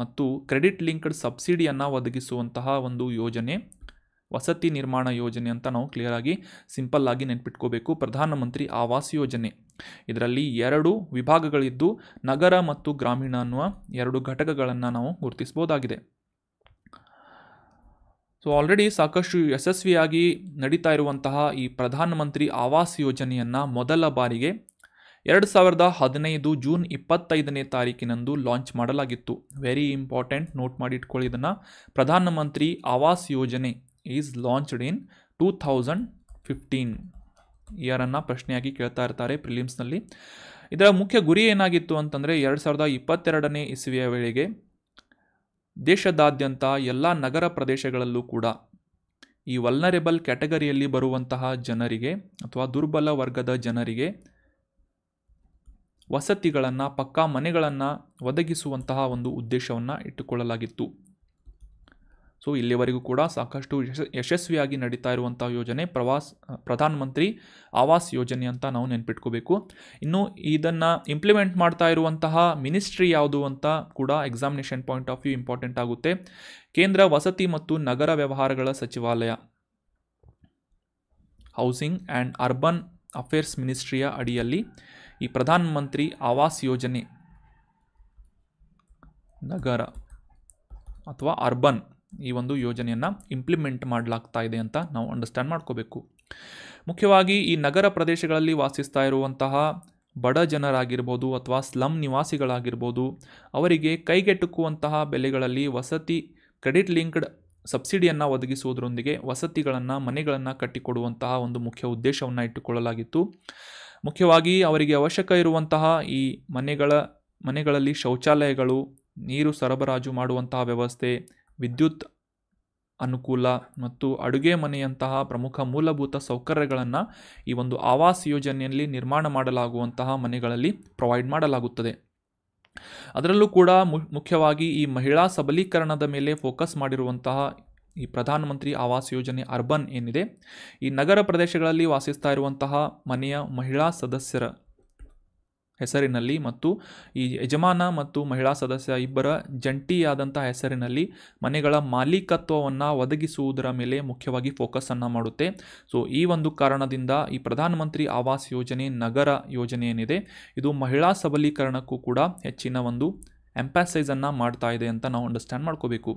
ಮತ್ತು ಕ್ರೆಡಿಟ್ ಲಿಂಕ್ಡ್ ಸಬ್ಸಿಡಿಯನ್ನು ಒದಗಿಸುವಂತಹ ಒಂದು ಯೋಜನೆ ವಸತಿ ನಿರ್ಮಾಣ ಯೋಜನೆ ಅಂತ ನಾವು ಕ್ಲಿಯರಾಗಿ ಸಿಂಪಲ್ ಆಗಿ ನೆನ್ಪಿಟ್ಕೋಬೇಕು ಪ್ರಧಾನಮಂತ್ರಿ ಆವಾಸ್ ಯೋಜನೆ ಇದರಲ್ಲಿ ಎರಡು ವಿಭಾಗಗಳಿದ್ದು ನಗರ ಮತ್ತು ಗ್ರಾಮೀಣ ಅನ್ನುವ ಎರಡು ಘಟಕಗಳನ್ನು ನಾವು ಗುರುತಿಸ್ಬೋದಾಗಿದೆ ಸೊ ಆಲ್ರೆಡಿ ಸಾಕಷ್ಟು ಯಶಸ್ವಿಯಾಗಿ ನಡೀತಾ ಇರುವಂತಹ ಈ ಪ್ರಧಾನಮಂತ್ರಿ ಆವಾಸ್ ಯೋಜನೆಯನ್ನು ಮೊದಲ ಬಾರಿಗೆ ಎರಡು ಸಾವಿರದ ಹದಿನೈದು ಜೂನ್ ಇಪ್ಪತ್ತೈದನೇ ತಾರೀಕಿನಂದು ಲಾಂಚ್ ಮಾಡಲಾಗಿತ್ತು ವೆರಿ ಇಂಪಾರ್ಟೆಂಟ್ ನೋಟ್ ಮಾಡಿ ಇಟ್ಕೊಳ್ಳಿ ಇದನ್ನು Pradhan Mantri Awas Yojana is launched in two thousand fifteen ಇಯರನ್ನು ಪ್ರಶ್ನೆಯಾಗಿ ಕೇಳ್ತಾ ಇರ್ತಾರೆ ಪ್ರಿಲಿಮ್ಸ್ನಲ್ಲಿ ಇದರ ಮುಖ್ಯ ಗುರಿ ಏನಾಗಿತ್ತು ಅಂತಂದರೆ ಎರಡು ಸಾವಿರದ ಇಪ್ಪತ್ತೆರಡನೇ ಇಸುವೆಯ ವೇಳೆಗೆ ದೇಶದಾದ್ಯಂತ ಎಲ್ಲ ನಗರ ಪ್ರದೇಶಗಳಲ್ಲೂ ಕೂಡ ಈ ವಲ್ನರೆಬಲ್ ಕ್ಯಾಟಗರಿಯಲ್ಲಿ ಬರುವಂತಹ ಜನರಿಗೆ ಅಥವಾ ದುರ್ಬಲ ವರ್ಗದ ಜನರಿಗೆ ವಸತಿಗಳನ್ನು ಪಕ್ಕಾ ಮನೆಗಳನ್ನು ಒದಗಿಸುವಂತಹ ಒಂದು ಉದ್ದೇಶವನ್ನು ಇಟ್ಟುಕೊಳ್ಳಲಾಗಿತ್ತು ಸೊ ಇಲ್ಲಿವರೆಗೂ ಕೂಡ ಸಾಕಷ್ಟು ಯಶಸ್ವಿಯಾಗಿ ನಡೀತಾ ಇರುವಂಥ ಯೋಜನೆ ಪ್ರವಾಸ್ ಪ್ರಧಾನಮಂತ್ರಿ ಆವಾಸ್ ಯೋಜನೆ ಅಂತ ನಾವು ನೆನ್ಪಿಟ್ಕೋಬೇಕು ಇನ್ನು ಇದನ್ನು ಇಂಪ್ಲಿಮೆಂಟ್ ಮಾಡ್ತಾ ಇರುವಂತಹ ಮಿನಿಸ್ಟ್ರಿ ಯಾವುದು ಅಂತ ಕೂಡ examination point of view important ಆಗುತ್ತೆ ಕೇಂದ್ರ ವಸತಿ ಮತ್ತು ನಗರ ವ್ಯವಹಾರಗಳ ಸಚಿವಾಲಯ ಹೌಸಿಂಗ್ ಆ್ಯಂಡ್ ಅರ್ಬನ್ ಅಫೇರ್ಸ್ ಮಿನಿಸ್ಟ್ರಿಯ ಅಡಿಯಲ್ಲಿ ಈ ಪ್ರಧಾನ ಮಂತ್ರಿ ಆವಾಸ್ ಯೋಜನೆ ನಗರ ಅಥವಾ ಅರ್ಬನ್ ಈ ಒಂದು ಯೋಜನೆಯನ್ನು ಇಂಪ್ಲಿಮೆಂಟ್ ಮಾಡಲಾಗ್ತಾ ಇದೆ ಅಂತ ನಾವು ಅಂಡರ್ಸ್ಟ್ಯಾಂಡ್ ಮಾಡ್ಕೋಬೇಕು ಮುಖ್ಯವಾಗಿ ಈ ನಗರ ಪ್ರದೇಶಗಳಲ್ಲಿ ವಾಸಿಸ್ತಾ ಇರುವಂತಹ ಬಡ ಜನರಾಗಿರ್ಬೋದು ಅಥವಾ ಸ್ಲಮ್ ನಿವಾಸಿಗಳಾಗಿರ್ಬೋದು ಅವರಿಗೆ ಕೈಗೆಟುಕುವಂತಹ ಬೆಲೆಗಳಲ್ಲಿ ವಸತಿ ಕ್ರೆಡಿಟ್ ಲಿಂಕ್ಡ್ ಸಬ್ಸಿಡಿಯನ್ನು ಒದಗಿಸುವುದರೊಂದಿಗೆ ವಸತಿಗಳನ್ನು ಮನೆಗಳನ್ನು ಕಟ್ಟಿಕೊಡುವಂತಹ ಒಂದು ಮುಖ್ಯ ಉದ್ದೇಶವನ್ನು ಇಟ್ಟುಕೊಳ್ಳಲಾಗಿತ್ತು ಮುಖ್ಯವಾಗಿ ಅವರಿಗೆ ಅವಶ್ಯಕ ಇರುವಂತಹ ಈ ಮನೆಗಳ ಮನೆಗಳಲ್ಲಿ ಶೌಚಾಲಯಗಳು ನೀರು ಸರಬರಾಜು ಮಾಡುವಂತಹ ವ್ಯವಸ್ಥೆ ವಿದ್ಯುತ್ ಅನುಕೂಲ ಮತ್ತು ಅಡುಗೆ ಮನೆಯಂತಹ ಪ್ರಮುಖ ಮೂಲಭೂತ ಸೌಕರ್ಯಗಳನ್ನು ಈ ಒಂದು ಆವಾಸ್ ಯೋಜನೆಯಲ್ಲಿ ನಿರ್ಮಾಣ ಮಾಡಲಾಗುವಂತಹ ಮನೆಗಳಲ್ಲಿ ಪ್ರೊವೈಡ್ ಮಾಡಲಾಗುತ್ತದೆ ಅದರಲ್ಲೂ ಕೂಡ ಮುಖ್ಯವಾಗಿ ಈ ಮಹಿಳಾ ಸಬಲೀಕರಣದ ಮೇಲೆ ಫೋಕಸ್ ಮಾಡಿರುವಂತಹ ಈ ಪ್ರಧಾನಮಂತ್ರಿ ಆವಾಸ್ ಯೋಜನೆ ಅರ್ಬನ್ ಏನಿದೆ ಈ ನಗರ ಪ್ರದೇಶಗಳಲ್ಲಿ ವಾಸಿಸ್ತಾ ಇರುವಂತಹ ಮನೆಯ ಮಹಿಳಾ ಸದಸ್ಯರ ಹೆಸರಿನಲ್ಲಿ ಮತ್ತು ಈ ಯಜಮಾನ ಮತ್ತು ಮಹಿಳಾ ಸದಸ್ಯ ಇಬ್ಬರ ಜಂಟಿಯಾದಂತಹ ಹೆಸರಿನಲ್ಲಿ ಮನೆಗಳ ಮಾಲೀಕತ್ವವನ್ನು ಒದಗಿಸುವುದರ ಮೇಲೆ ಮುಖ್ಯವಾಗಿ ಫೋಕಸನ್ನು ಮಾಡುತ್ತೆ ಸೊ ಈ ಒಂದು ಕಾರಣದಿಂದ ಈ ಪ್ರಧಾನಮಂತ್ರಿ ಆವಾಸ್ ಯೋಜನೆ ನಗರ ಯೋಜನೆ ಏನಿದೆ ಇದು ಮಹಿಳಾ ಸಬಲೀಕರಣಕ್ಕೂ ಕೂಡ ಹೆಚ್ಚಿನ ಒಂದು ಎಂಪಾಸೈಸನ್ನು ಮಾಡ್ತಾ ಇದೆ ಅಂತ ನಾವು ಅಂಡರ್ಸ್ಟ್ಯಾಂಡ್ ಮಾಡ್ಕೋಬೇಕು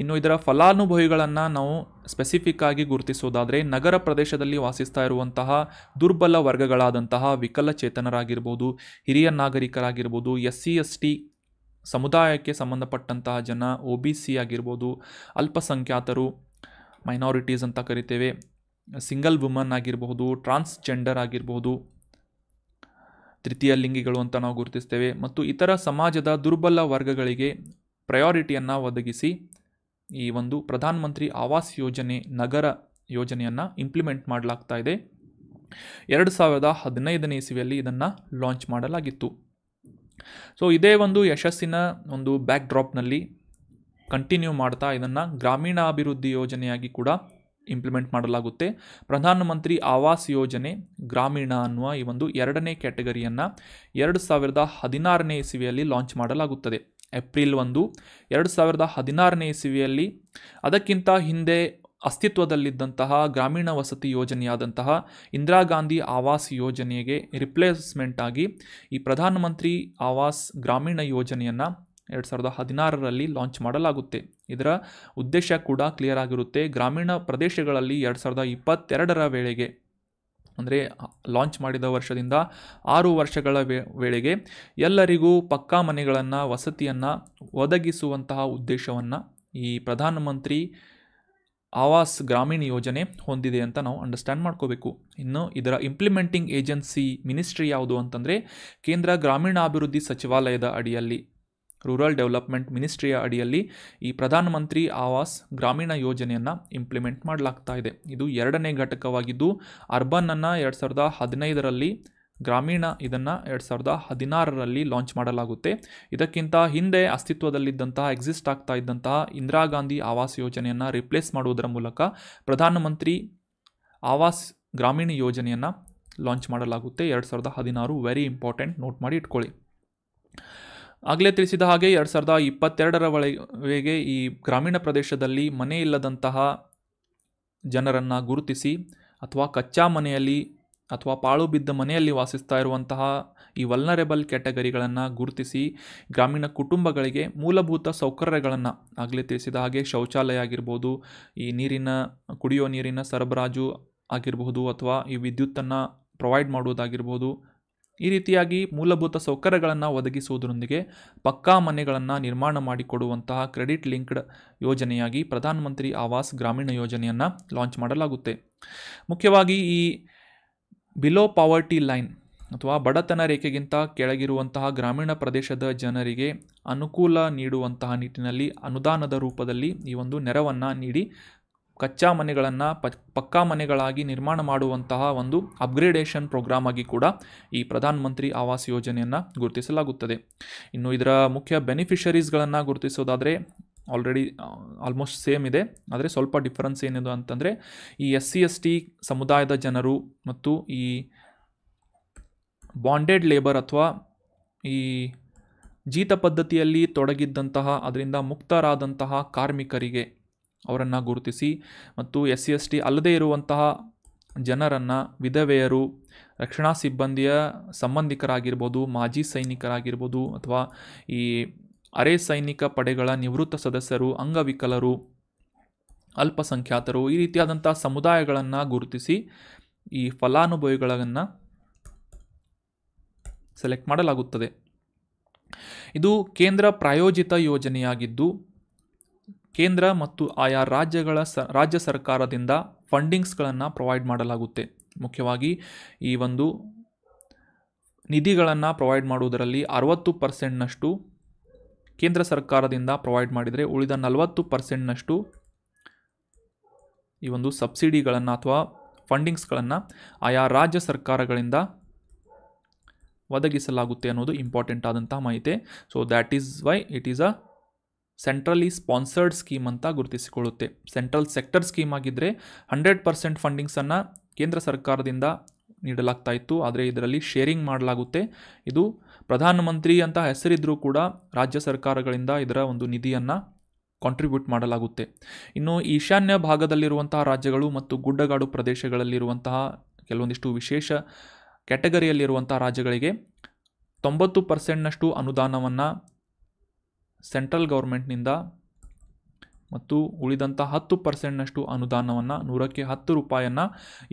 ಇನ್ನು ಇದರ ಫಲಾನುಭವಿಗಳನ್ನು ನಾವು ಸ್ಪೆಸಿಫಿಕ್ಕಾಗಿ ಗುರುತಿಸೋದಾದರೆ ನಗರ ಪ್ರದೇಶದಲ್ಲಿ ವಾಸಿಸ್ತಾ ಇರುವಂತಹ ದುರ್ಬಲ ವರ್ಗಗಳಾದಂತಹ ವಿಕಲಚೇತನರಾಗಿರ್ಬೋದು ಹಿರಿಯ ನಾಗರಿಕರಾಗಿರ್ಬೋದು ಎಸ್ ಸಿ ಎಸ್ ಟಿ ಸಮುದಾಯಕ್ಕೆ ಸಂಬಂಧಪಟ್ಟಂತಹ ಜನ ಒ ಬಿ ಸಿ ಆಗಿರ್ಬೋದು ಅಲ್ಪಸಂಖ್ಯಾತರು ಮೈನಾರಿಟೀಸ್ ಅಂತ ಕರಿತೇವೆ ಸಿಂಗಲ್ ವುಮನ್ ಆಗಿರಬಹುದು ಟ್ರಾನ್ಸ್ಜೆಂಡರ್ ಆಗಿರ್ಬೋದು ತೃತೀಯ ಲಿಂಗಿಗಳು ಅಂತ ನಾವು ಗುರುತಿಸ್ತೇವೆ ಮತ್ತು ಇತರ ಸಮಾಜದ ದುರ್ಬಲ ವರ್ಗಗಳಿಗೆ ಪ್ರಯಾರಿಟಿಯನ್ನು ಒದಗಿಸಿ ಈ ಒಂದು ಪ್ರಧಾನಮಂತ್ರಿ ಆವಾಸ್ ಯೋಜನೆ ನಗರ ಯೋಜನೆಯನ್ನು ಇಂಪ್ಲಿಮೆಂಟ್ ಮಾಡಲಾಗ್ತಾ ಇದೆ ಎರಡು ಸಾವಿರದ ಹದಿನೈದನೇ ಇಸವಿಯಲ್ಲಿ ಇದನ್ನು ಲಾಂಚ್ ಮಾಡಲಾಗಿತ್ತು ಸೊ ಇದೇ ಒಂದು ಯಶಸ್ಸಿನ ಒಂದು ಬ್ಯಾಕ್ ಡ್ರಾಪ್ನಲ್ಲಿ ಕಂಟಿನ್ಯೂ ಮಾಡ್ತಾ ಇದನ್ನು ಗ್ರಾಮೀಣಾಭಿವೃದ್ಧಿ ಯೋಜನೆಯಾಗಿ ಕೂಡ ಇಂಪ್ಲಿಮೆಂಟ್ ಮಾಡಲಾಗುತ್ತೆ ಪ್ರಧಾನಮಂತ್ರಿ ಆವಾಸ್ ಯೋಜನೆ ಗ್ರಾಮೀಣ ಅನ್ನುವ ಈ ಒಂದು ಎರಡನೇ ಕ್ಯಾಟಗರಿಯನ್ನು ಎರಡು ಸಾವಿರದ ಹದಿನಾರನೇ ಇಸವಿಯಲ್ಲಿ ಲಾಂಚ್ ಮಾಡಲಾಗುತ್ತದೆ ಏಪ್ರಿಲ್ ಒಂದು ಎರಡು ಸಾವಿರದ ಹದಿನಾರನೇ ಇಸವಿಯಲ್ಲಿ ಅದಕ್ಕಿಂತ ಹಿಂದೆ ಅಸ್ತಿತ್ವದಲ್ಲಿದ್ದಂತಹ ಗ್ರಾಮೀಣ ವಸತಿ ಯೋಜನೆಯಾದಂತಹ ಇಂದಿರಾ ಗಾಂಧಿ ಆವಾಸ್ ಯೋಜನೆಗೆ ರಿಪ್ಲೇಸ್ಮೆಂಟ್ ಆಗಿ ಈ ಪ್ರಧಾನಮಂತ್ರಿ ಆವಾಸ್ ಗ್ರಾಮೀಣ ಯೋಜನೆಯನ್ನು ಎರಡು ಸಾವಿರದ ಹದಿನಾರರಲ್ಲಿ ಲಾಂಚ್ ಮಾಡಲಾಗುತ್ತೆ ಇದರ ಉದ್ದೇಶ ಕೂಡ ಕ್ಲಿಯರ್ ಆಗಿರುತ್ತೆ ಗ್ರಾಮೀಣ ಪ್ರದೇಶಗಳಲ್ಲಿ ಎರಡು ಸಾವಿರದ ಇಪ್ಪತ್ತೆರಡರ ವೇಳೆಗೆ ಅಂದರೆ ಲಾಂಚ್ ಮಾಡಿದ ವರ್ಷದಿಂದ ಆರು ವರ್ಷಗಳ ವೇ ವೇಳೆಗೆ ಎಲ್ಲರಿಗೂ ಪಕ್ಕಾ ಮನೆಗಳನ್ನು ವಸತಿಯನ್ನು ಒದಗಿಸುವಂತಹ ಉದ್ದೇಶವನ್ನು ಈ ಪ್ರಧಾನಮಂತ್ರಿ ಆವಾಸ್ ಗ್ರಾಮೀಣ ಯೋಜನೆ ಹೊಂದಿದೆ ಅಂತ ನಾವು ಅಂಡರ್ಸ್ಟ್ಯಾಂಡ್ ಮಾಡ್ಕೋಬೇಕು ಇನ್ನು ಇದರ ಇಂಪ್ಲಿಮೆಂಟಿಂಗ್ ಏಜೆನ್ಸಿ ಮಿನಿಸ್ಟ್ರಿ ಯಾವುದು ಅಂತಂದರೆ ಕೇಂದ್ರ ಗ್ರಾಮೀಣಾಭಿವೃದ್ಧಿ ಸಚಿವಾಲಯದ ಅಡಿಯಲ್ಲಿ ರೂರಲ್ ಡೆವಲಪ್ಮೆಂಟ್ ಮಿನಿಸ್ಟ್ರಿಯ ಅಡಿಯಲ್ಲಿ ಈ ಪ್ರಧಾನಮಂತ್ರಿ ಆವಾಸ್ ಗ್ರಾಮೀಣ ಯೋಜನೆಯನ್ನು ಇಂಪ್ಲಿಮೆಂಟ್ ಮಾಡಲಾಗ್ತಾ ಇದೆ ಇದು ಎರಡನೇ ಘಟಕವಾಗಿದ್ದು ಅರ್ಬನನ್ನು ಎರಡು ಸಾವಿರದ ಹದಿನೈದರಲ್ಲಿ ಗ್ರಾಮೀಣ ಇದನ್ನು ಎರಡು ಸಾವಿರದ ಹದಿನಾರರಲ್ಲಿ ಲಾಂಚ್ ಮಾಡಲಾಗುತ್ತೆ ಇದಕ್ಕಿಂತ ಹಿಂದೆ ಅಸ್ತಿತ್ವದಲ್ಲಿದ್ದಂತಹ ಎಕ್ಸಿಸ್ಟ್ ಆಗ್ತಾ ಇದ್ದಂತಹ ಇಂದಿರಾ ಗಾಂಧಿ ಆವಾಸ್ ಯೋಜನೆಯನ್ನು ರಿಪ್ಲೇಸ್ ಮಾಡುವುದರ ಮೂಲಕ ಪ್ರಧಾನಮಂತ್ರಿ ಆವಾಸ್ ಗ್ರಾಮೀಣ ಯೋಜನೆಯನ್ನು ಲಾಂಚ್ ಮಾಡಲಾಗುತ್ತೆ ಎರಡು ಸಾವಿರದ ಹದಿನಾರು ವೆರಿ ಇಂಪಾರ್ಟೆಂಟ್ ನೋಟ್ ಮಾಡಿ ಇಟ್ಕೊಳ್ಳಿ ಆಗಲೇ ತಿಳಿಸಿದ ಹಾಗೆ ಎರಡು ಸಾವಿರದ ಇಪ್ಪತ್ತೆರಡರ ಒಳಗೆ ಈ ಗ್ರಾಮೀಣ ಪ್ರದೇಶದಲ್ಲಿ ಮನೆ ಇಲ್ಲದಂತಹ ಜನರನ್ನು ಗುರುತಿಸಿ ಅಥವಾ ಕಚ್ಚಾ ಮನೆಯಲ್ಲಿ ಅಥವಾ ಪಾಳು ಬಿದ್ದ ಮನೆಯಲ್ಲಿ ವಾಸಿಸ್ತಾ ಇರುವಂತಹ ಈ ವಲ್ನರೆಬಲ್ ಕ್ಯಾಟಗರಿಗಳನ್ನು ಗುರುತಿಸಿ ಗ್ರಾಮೀಣ ಕುಟುಂಬಗಳಿಗೆ ಮೂಲಭೂತ ಸೌಕರ್ಯಗಳನ್ನು ಆಗಲೇ ತಿಳಿಸಿದ ಹಾಗೆ ಶೌಚಾಲಯ ಆಗಿರ್ಬೋದು ಈ ನೀರಿನ ಕುಡಿಯೋ ನೀರಿನ ಸರಬರಾಜು ಆಗಿರಬಹುದು ಅಥವಾ ಈ ವಿದ್ಯುತ್ತನ್ನು ಪ್ರೊವೈಡ್ ಮಾಡುವುದಾಗಿರ್ಬೋದು ಈ ರೀತಿಯಾಗಿ ಮೂಲಭೂತ ಸೌಕರ್ಯಗಳನ್ನು ಒದಗಿಸುವುದರೊಂದಿಗೆ ಪಕ್ಕಾ ಮನೆಗಳನ್ನು ನಿರ್ಮಾಣ ಮಾಡಿಕೊಡುವಂತಹ ಕ್ರೆಡಿಟ್ ಲಿಂಕ್ಡ್ ಯೋಜನೆಯಾಗಿ ಪ್ರಧಾನಮಂತ್ರಿ ಆವಾಸ್ ಗ್ರಾಮೀಣ ಯೋಜನೆಯನ್ನು ಲಾಂಚ್ ಮಾಡಲಾಗುತ್ತೆ ಮುಖ್ಯವಾಗಿ ಈ ಬಿಲೋ ಪಾವರ್ಟಿ ಲೈನ್ ಅಥವಾ ಬಡತನ ರೇಖೆಗಿಂತ ಕೆಳಗಿರುವಂತಹ ಗ್ರಾಮೀಣ ಪ್ರದೇಶದ ಜನರಿಗೆ ಅನುಕೂಲ ನೀಡುವಂತಹ ನಿಟ್ಟಿನಲ್ಲಿ ಅನುದಾನದ ರೂಪದಲ್ಲಿ ಈ ಒಂದು ನೆರವನ್ನು ನೀಡಿ ಕಚ್ಚಾ ಮನೆಗಳನ್ನು ಪಕ್ಕಾ ಮನೆಗಳಾಗಿ ನಿರ್ಮಾಣ ಮಾಡುವಂತಹ ಒಂದು ಅಪ್ಗ್ರೇಡೇಷನ್ ಪ್ರೋಗ್ರಾಮ್ ಆಗಿ ಕೂಡ ಈ ಪ್ರಧಾನ ಮಂತ್ರಿ ಆವಾಸ್ ಯೋಜನೆಯನ್ನು ಗುರುತಿಸಲಾಗುತ್ತದೆ ಇನ್ನು ಇದರ ಮುಖ್ಯ ಬೆನಿಫಿಷರೀಸ್ಗಳನ್ನು ಗುರುತಿಸೋದಾದರೆ ಆಲ್ರೆಡಿ ಆಲ್ಮೋಸ್ಟ್ ಸೇಮ್ ಇದೆ ಆದರೆ ಸ್ವಲ್ಪ ಡಿಫರೆನ್ಸ್ ಏನಿದೆ ಅಂತಂದರೆ ಈ ಎಸ್ ಸಿ ಎಸ್ ಟಿ ಸಮುದಾಯದ ಜನರು ಮತ್ತು ಈ ಬಾಂಡೆಡ್ ಲೇಬರ್ ಅಥವಾ ಈ ಜೀತ ಪದ್ಧತಿಯಲ್ಲಿ ತೊಡಗಿದ್ದಂತಹ ಅದರಿಂದ ಮುಕ್ತರಾದಂತಹ ಕಾರ್ಮಿಕರಿಗೆ ಅವರನ್ನು ಗುರುತಿಸಿ ಮತ್ತು ಎಸ್ ಸಿ ಎಸ್ ಟಿ ಅಲ್ಲದೇ ಇರುವಂತಹ ಜನರನ್ನು ವಿಧವೆಯರು ರಕ್ಷಣಾ ಸಿಬ್ಬಂದಿಯ ಸಂಬಂಧಿಕರಾಗಿರ್ಬೋದು ಮಾಜಿ ಸೈನಿಕರಾಗಿರ್ಬೋದು ಅಥವಾ ಈ ಅರೆ ಸೈನಿಕ ಪಡೆಗಳ ನಿವೃತ್ತ ಸದಸ್ಯರು ಅಂಗವಿಕಲರು ಅಲ್ಪಸಂಖ್ಯಾತರು ಈ ರೀತಿಯಾದಂಥ ಸಮುದಾಯಗಳನ್ನು ಗುರುತಿಸಿ ಈ ಫಲಾನುಭವಿಗಳನ್ನು ಸೆಲೆಕ್ಟ್ ಮಾಡಲಾಗುತ್ತದೆ ಇದು ಕೇಂದ್ರ ಪ್ರಾಯೋಜಿತ ಯೋಜನೆಯಾಗಿದ್ದು ಕೇಂದ್ರ ಮತ್ತು ಆಯಾ ರಾಜ್ಯಗಳ ಸ ರಾಜ್ಯ ಸರ್ಕಾರದಿಂದ ಫಂಡಿಂಗ್ಸ್ಗಳನ್ನು ಪ್ರೊವೈಡ್ ಮಾಡಲಾಗುತ್ತೆ ಮುಖ್ಯವಾಗಿ ಈ ಒಂದು ನಿಧಿಗಳನ್ನು ಪ್ರೊವೈಡ್ ಮಾಡುವುದರಲ್ಲಿ ಅರವತ್ತು ಪರ್ಸೆಂಟ್ನಷ್ಟು ಕೇಂದ್ರ ಸರ್ಕಾರದಿಂದ ಪ್ರೊವೈಡ್ ಮಾಡಿದರೆ ಉಳಿದ ನಲವತ್ತು ಪರ್ಸೆಂಟ್ನಷ್ಟು ಈ ಒಂದು ಸಬ್ಸಿಡಿಗಳನ್ನು ಅಥವಾ ಫಂಡಿಂಗ್ಸ್ಗಳನ್ನು ಆಯಾ ರಾಜ್ಯ ಸರ್ಕಾರಗಳಿಂದ ಒದಗಿಸಲಾಗುತ್ತೆ ಅನ್ನೋದು ಇಂಪಾರ್ಟೆಂಟ್ ಆದಂತಹ ಮಾಹಿತಿ so that is why it is a centrally sponsored scheme ಅಂತ ಗುರುತಿಸಿಕೊಳ್ಳುತ್ತೆ ಸೆಂಟ್ರಲ್ ಸೆಕ್ಟರ್ ಸ್ಕೀಮ್ ಆಗಿದ್ದರೆ ಹಂಡ್ರೆಡ್ ಪರ್ಸೆಂಟ್ ಫಂಡಿಂಗ್ಸನ್ನು ಕೇಂದ್ರ ಸರ್ಕಾರದಿಂದ ನೀಡಲಾಗ್ತಾ ಇತ್ತು ಆದರೆ ಇದರಲ್ಲಿ ಶೇರಿಂಗ್ ಮಾಡಲಾಗುತ್ತೆ ಇದು ಪ್ರಧಾನಮಂತ್ರಿ ಅಂತ ಹೆಸರಿದ್ದರೂ ಕೂಡ ರಾಜ್ಯ ಸರ್ಕಾರಗಳಿಂದ ಇದರ ಒಂದು ನಿಧಿಯನ್ನು ಕಾಂಟ್ರಿಬ್ಯೂಟ್ ಮಾಡಲಾಗುತ್ತೆ ಇನ್ನು ಈಶಾನ್ಯ ಭಾಗದಲ್ಲಿರುವಂತಹ ರಾಜ್ಯಗಳು ಮತ್ತು ಗುಡ್ಡಗಾಡು ಪ್ರದೇಶಗಳಲ್ಲಿರುವಂತಹ ಕೆಲವೊಂದಿಷ್ಟು ವಿಶೇಷ ಕ್ಯಾಟಗರಿಯಲ್ಲಿರುವಂತಹ ರಾಜ್ಯಗಳಿಗೆ ತೊಂಬತ್ತು ಪರ್ಸೆಂಟ್ನಷ್ಟು ಅನುದಾನವನ್ನು ಸೆಂಟ್ರಲ್ ಗೌರ್ಮೆಂಟ್ನಿಂದ ಮತ್ತು ಉಳಿದಂಥ ಹತ್ತು ಪರ್ಸೆಂಟ್ನಷ್ಟು ಅನುದಾನವನ್ನು ನೂರಕ್ಕೆ ಹತ್ತು ರೂಪಾಯನ್ನು